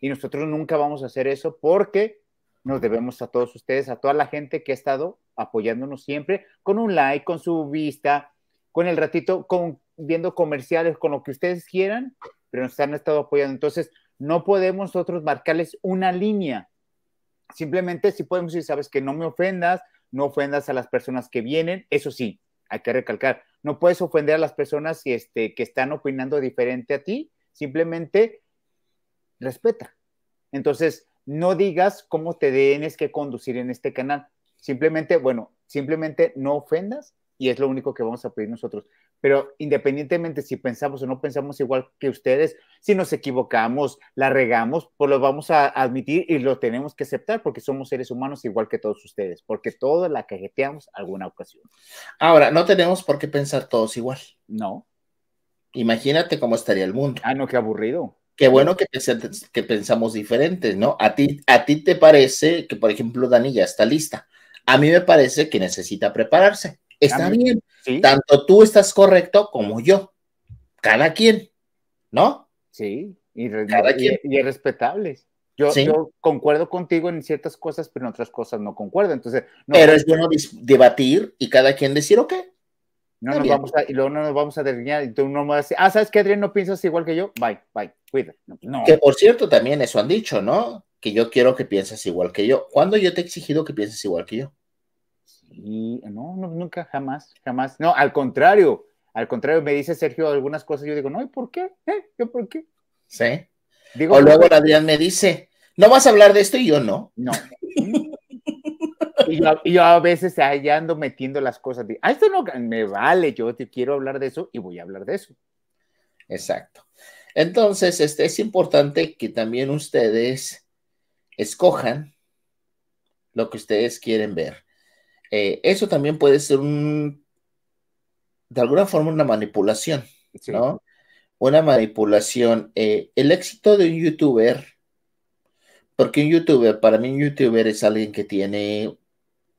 Y nosotros nunca vamos a hacer eso porque nos debemos a todos ustedes, a toda la gente que ha estado apoyándonos siempre con un like, con su vista, con el ratito, con viendo comerciales, con lo que ustedes quieran, pero nos han estado apoyando. Entonces, no podemos nosotros marcarles una línea. Simplemente si podemos decir, sabes que no me ofendas, no ofendas a las personas que vienen. Eso sí, hay que recalcar, no puedes ofender a las personas que, este, que están opinando diferente a ti. Simplemente respeta. Entonces, no digas cómo te tienes que conducir en este canal. Simplemente, bueno, simplemente no ofendas y es lo único que vamos a pedir nosotros pero independientemente si pensamos o no pensamos igual que ustedes, si nos equivocamos, la regamos, pues lo vamos a admitir y lo tenemos que aceptar porque somos seres humanos igual que todos ustedes, porque todos la cajeteamos alguna ocasión. Ahora, no tenemos por qué pensar todos igual. No. Imagínate cómo estaría el mundo. Ah, no, qué aburrido. Qué bueno que, que pensamos diferentes, ¿no? A ti, a ti te parece que, por ejemplo, Dani ya está lista. A mí me parece que necesita prepararse. Está bien. Tanto tú estás correcto como yo. Cada quien, ¿no? Sí, y, Yo, concuerdo contigo en ciertas cosas, pero en otras cosas no concuerdo. Entonces, no, pero es bueno debatir y cada quien decir, ok. No nos vamos a, y luego no nos vamos a delinear y tú no me vas a decir, ah, ¿sabes qué, Adrián? No piensas igual que yo. Bye, bye, cuida. Que por cierto, también eso han dicho, ¿no? Que yo quiero que pienses igual que yo. ¿Cuándo yo te he exigido que pienses igual que yo? Y no, nunca, jamás, jamás. No, al contrario, al contrario, me dice Sergio algunas cosas, yo digo, no, ¿y por qué? ¿Eh? ¿Yo por qué? Sí. Digo, o luego pues, Adrián me dice, ¿no vas a hablar de esto? Y yo no. No. y, yo, a veces ahí ando metiendo las cosas. ah, esto no me vale, yo quiero hablar de eso y voy a hablar de eso. Exacto. Entonces, este, es importante que también ustedes escojan lo que ustedes quieren ver. Eh, eso también puede ser un, de alguna forma, una manipulación, ¿no? Una manipulación. Eh, el éxito de un youtuber, porque un youtuber, para mí un youtuber es alguien que tiene,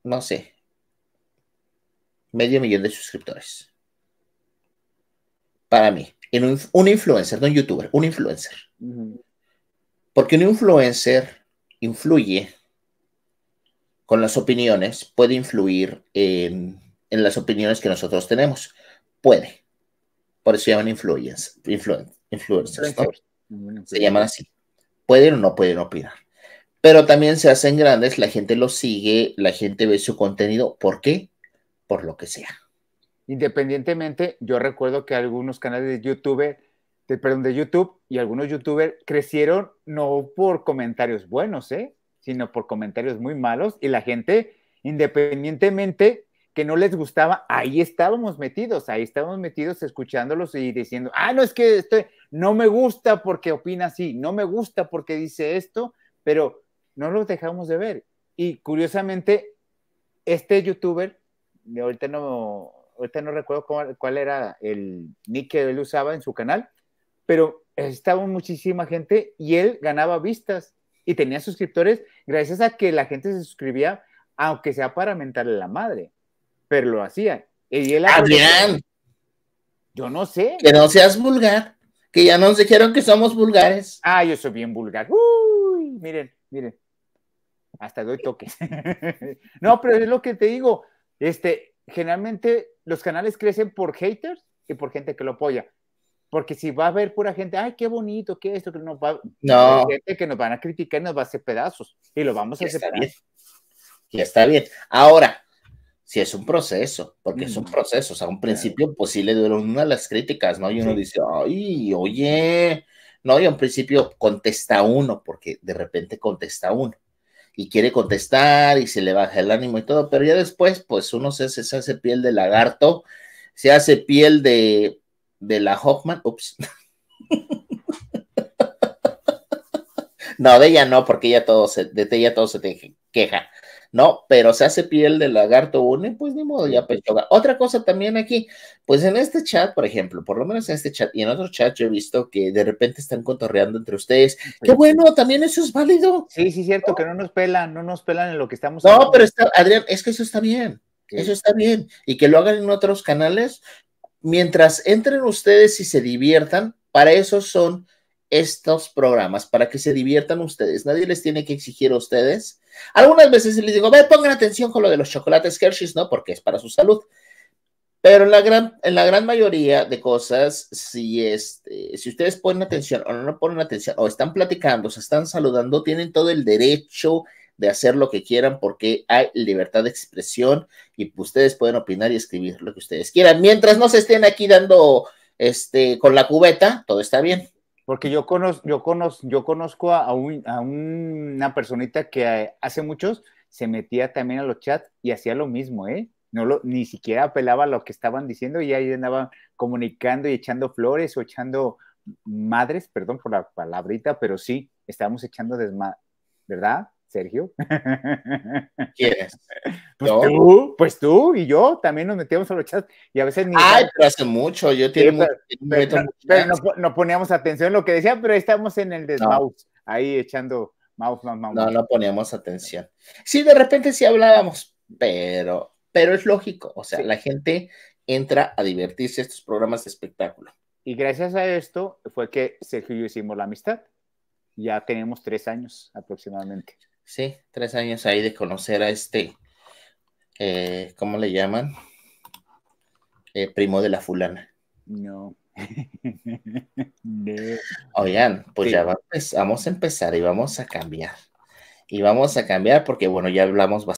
no sé, medio millón de suscriptores. Para mí, un, influencer, no un youtuber, un influencer. Porque un influencer influye con las opiniones puede influir eh, en, las opiniones que nosotros tenemos. Puede. Por eso se llaman influencers. influencers Se pues, llaman así. Pueden o no pueden opinar. Pero también se hacen grandes, la gente los sigue, la gente ve su contenido. ¿Por qué? Por lo que sea. Independientemente, yo recuerdo que algunos canales de YouTube, de, perdón, de YouTube y algunos YouTubers crecieron no por comentarios buenos, ¿eh? sino por comentarios muy malos y la gente, independientemente que no les gustaba, ahí estábamos metidos, ahí estábamos metidos escuchándolos y diciendo, ah, no es que estoy, no me gusta porque opina así, no me gusta porque dice esto, pero no los dejamos de ver. Y curiosamente, este youtuber, ahorita no, no recuerdo cuál era el nick que él usaba en su canal, pero estaba muchísima gente y él ganaba vistas y tenía suscriptores gracias a que la gente se suscribía, aunque sea para mentarle la madre, pero lo hacía. Y él Adrián, yo no sé. Que no seas vulgar, que ya nos dijeron que somos vulgares. Ah, yo soy bien vulgar. Uy, miren, miren. Hasta doy toques. no, pero es lo que te digo. Este, generalmente los canales crecen por haters y por gente que lo apoya. Porque si va a haber pura gente, ay, qué bonito, qué esto, que nos va no. gente que nos van a criticar, nos va a hacer pedazos y lo vamos a hacer. bien. está bien. Ahora, si es un proceso, porque es un proceso, o sea, un principio, pues sí le duelen las críticas, ¿no? Y uno dice, ay, oye, no, y a un principio contesta uno, porque de repente contesta uno y quiere contestar y se le baja el ánimo y todo, pero ya después, pues uno se se hace piel de lagarto, se hace piel de de la Hoffman, ups. no, de ella no, porque ella todo se, de ella todo se te queja. No, pero se hace piel de lagarto une, pues ni modo, ya pechoga. Pues Otra cosa también aquí, pues en este chat, por ejemplo, por lo menos en este chat y en otro chat yo he visto que de repente están contorreando entre ustedes. Qué bueno, también eso es válido. Sí, sí, cierto, que no nos pelan, no nos pelan en lo que estamos. No, pero está, Adrián, es que eso está bien. Eso está bien. Y que lo hagan en otros canales, mientras entren ustedes y se diviertan, para eso son estos programas, para que se diviertan ustedes. Nadie les tiene que exigir a ustedes. Algunas veces les digo, ve, pongan atención con lo de los chocolates Hershey's, ¿no? Porque es para su salud. Pero en la gran, la gran mayoría de cosas, si, este, si ustedes ponen atención o no ponen atención, o están platicando, se están saludando, tienen todo el derecho de hacer lo que quieran porque hay libertad de expresión y pues, ustedes pueden opinar y escribir lo que ustedes quieran. Mientras no se estén aquí dando este con la cubeta, todo está bien. Porque yo conozco, yo conozco, yo conozco a, a una personita que eh, hace muchos se metía también a los chats y hacía lo mismo, ¿eh? No lo, ni siquiera apelaba a lo que estaban diciendo y ahí andaban comunicando y echando flores o echando madres, perdón por la palabrita, pero sí, estábamos echando desmadre, ¿verdad? Sergio. ¿Quién es? Pues, pues tú, y yo también nos metíamos a los chats y a veces ni. Ay, pero hace mucho, yo tiene no, poníamos atención lo que decía, pero estábamos en el desmouse, ahí echando mouse, mouse, mouse. No, no poníamos atención. Sí, de repente sí hablábamos, pero, pero es lógico, o sea, la gente entra a divertirse estos programas de espectáculo. Y gracias a esto fue que Sergio y yo hicimos la amistad. Ya tenemos tres años aproximadamente. Sí, tres años ahí de conocer a este, eh, ¿cómo le llaman? El eh, primo de la fulana. No. Oigan, pues ya vamos, vamos a empezar y vamos a cambiar. Y vamos a cambiar porque, bueno, ya hablamos bastante.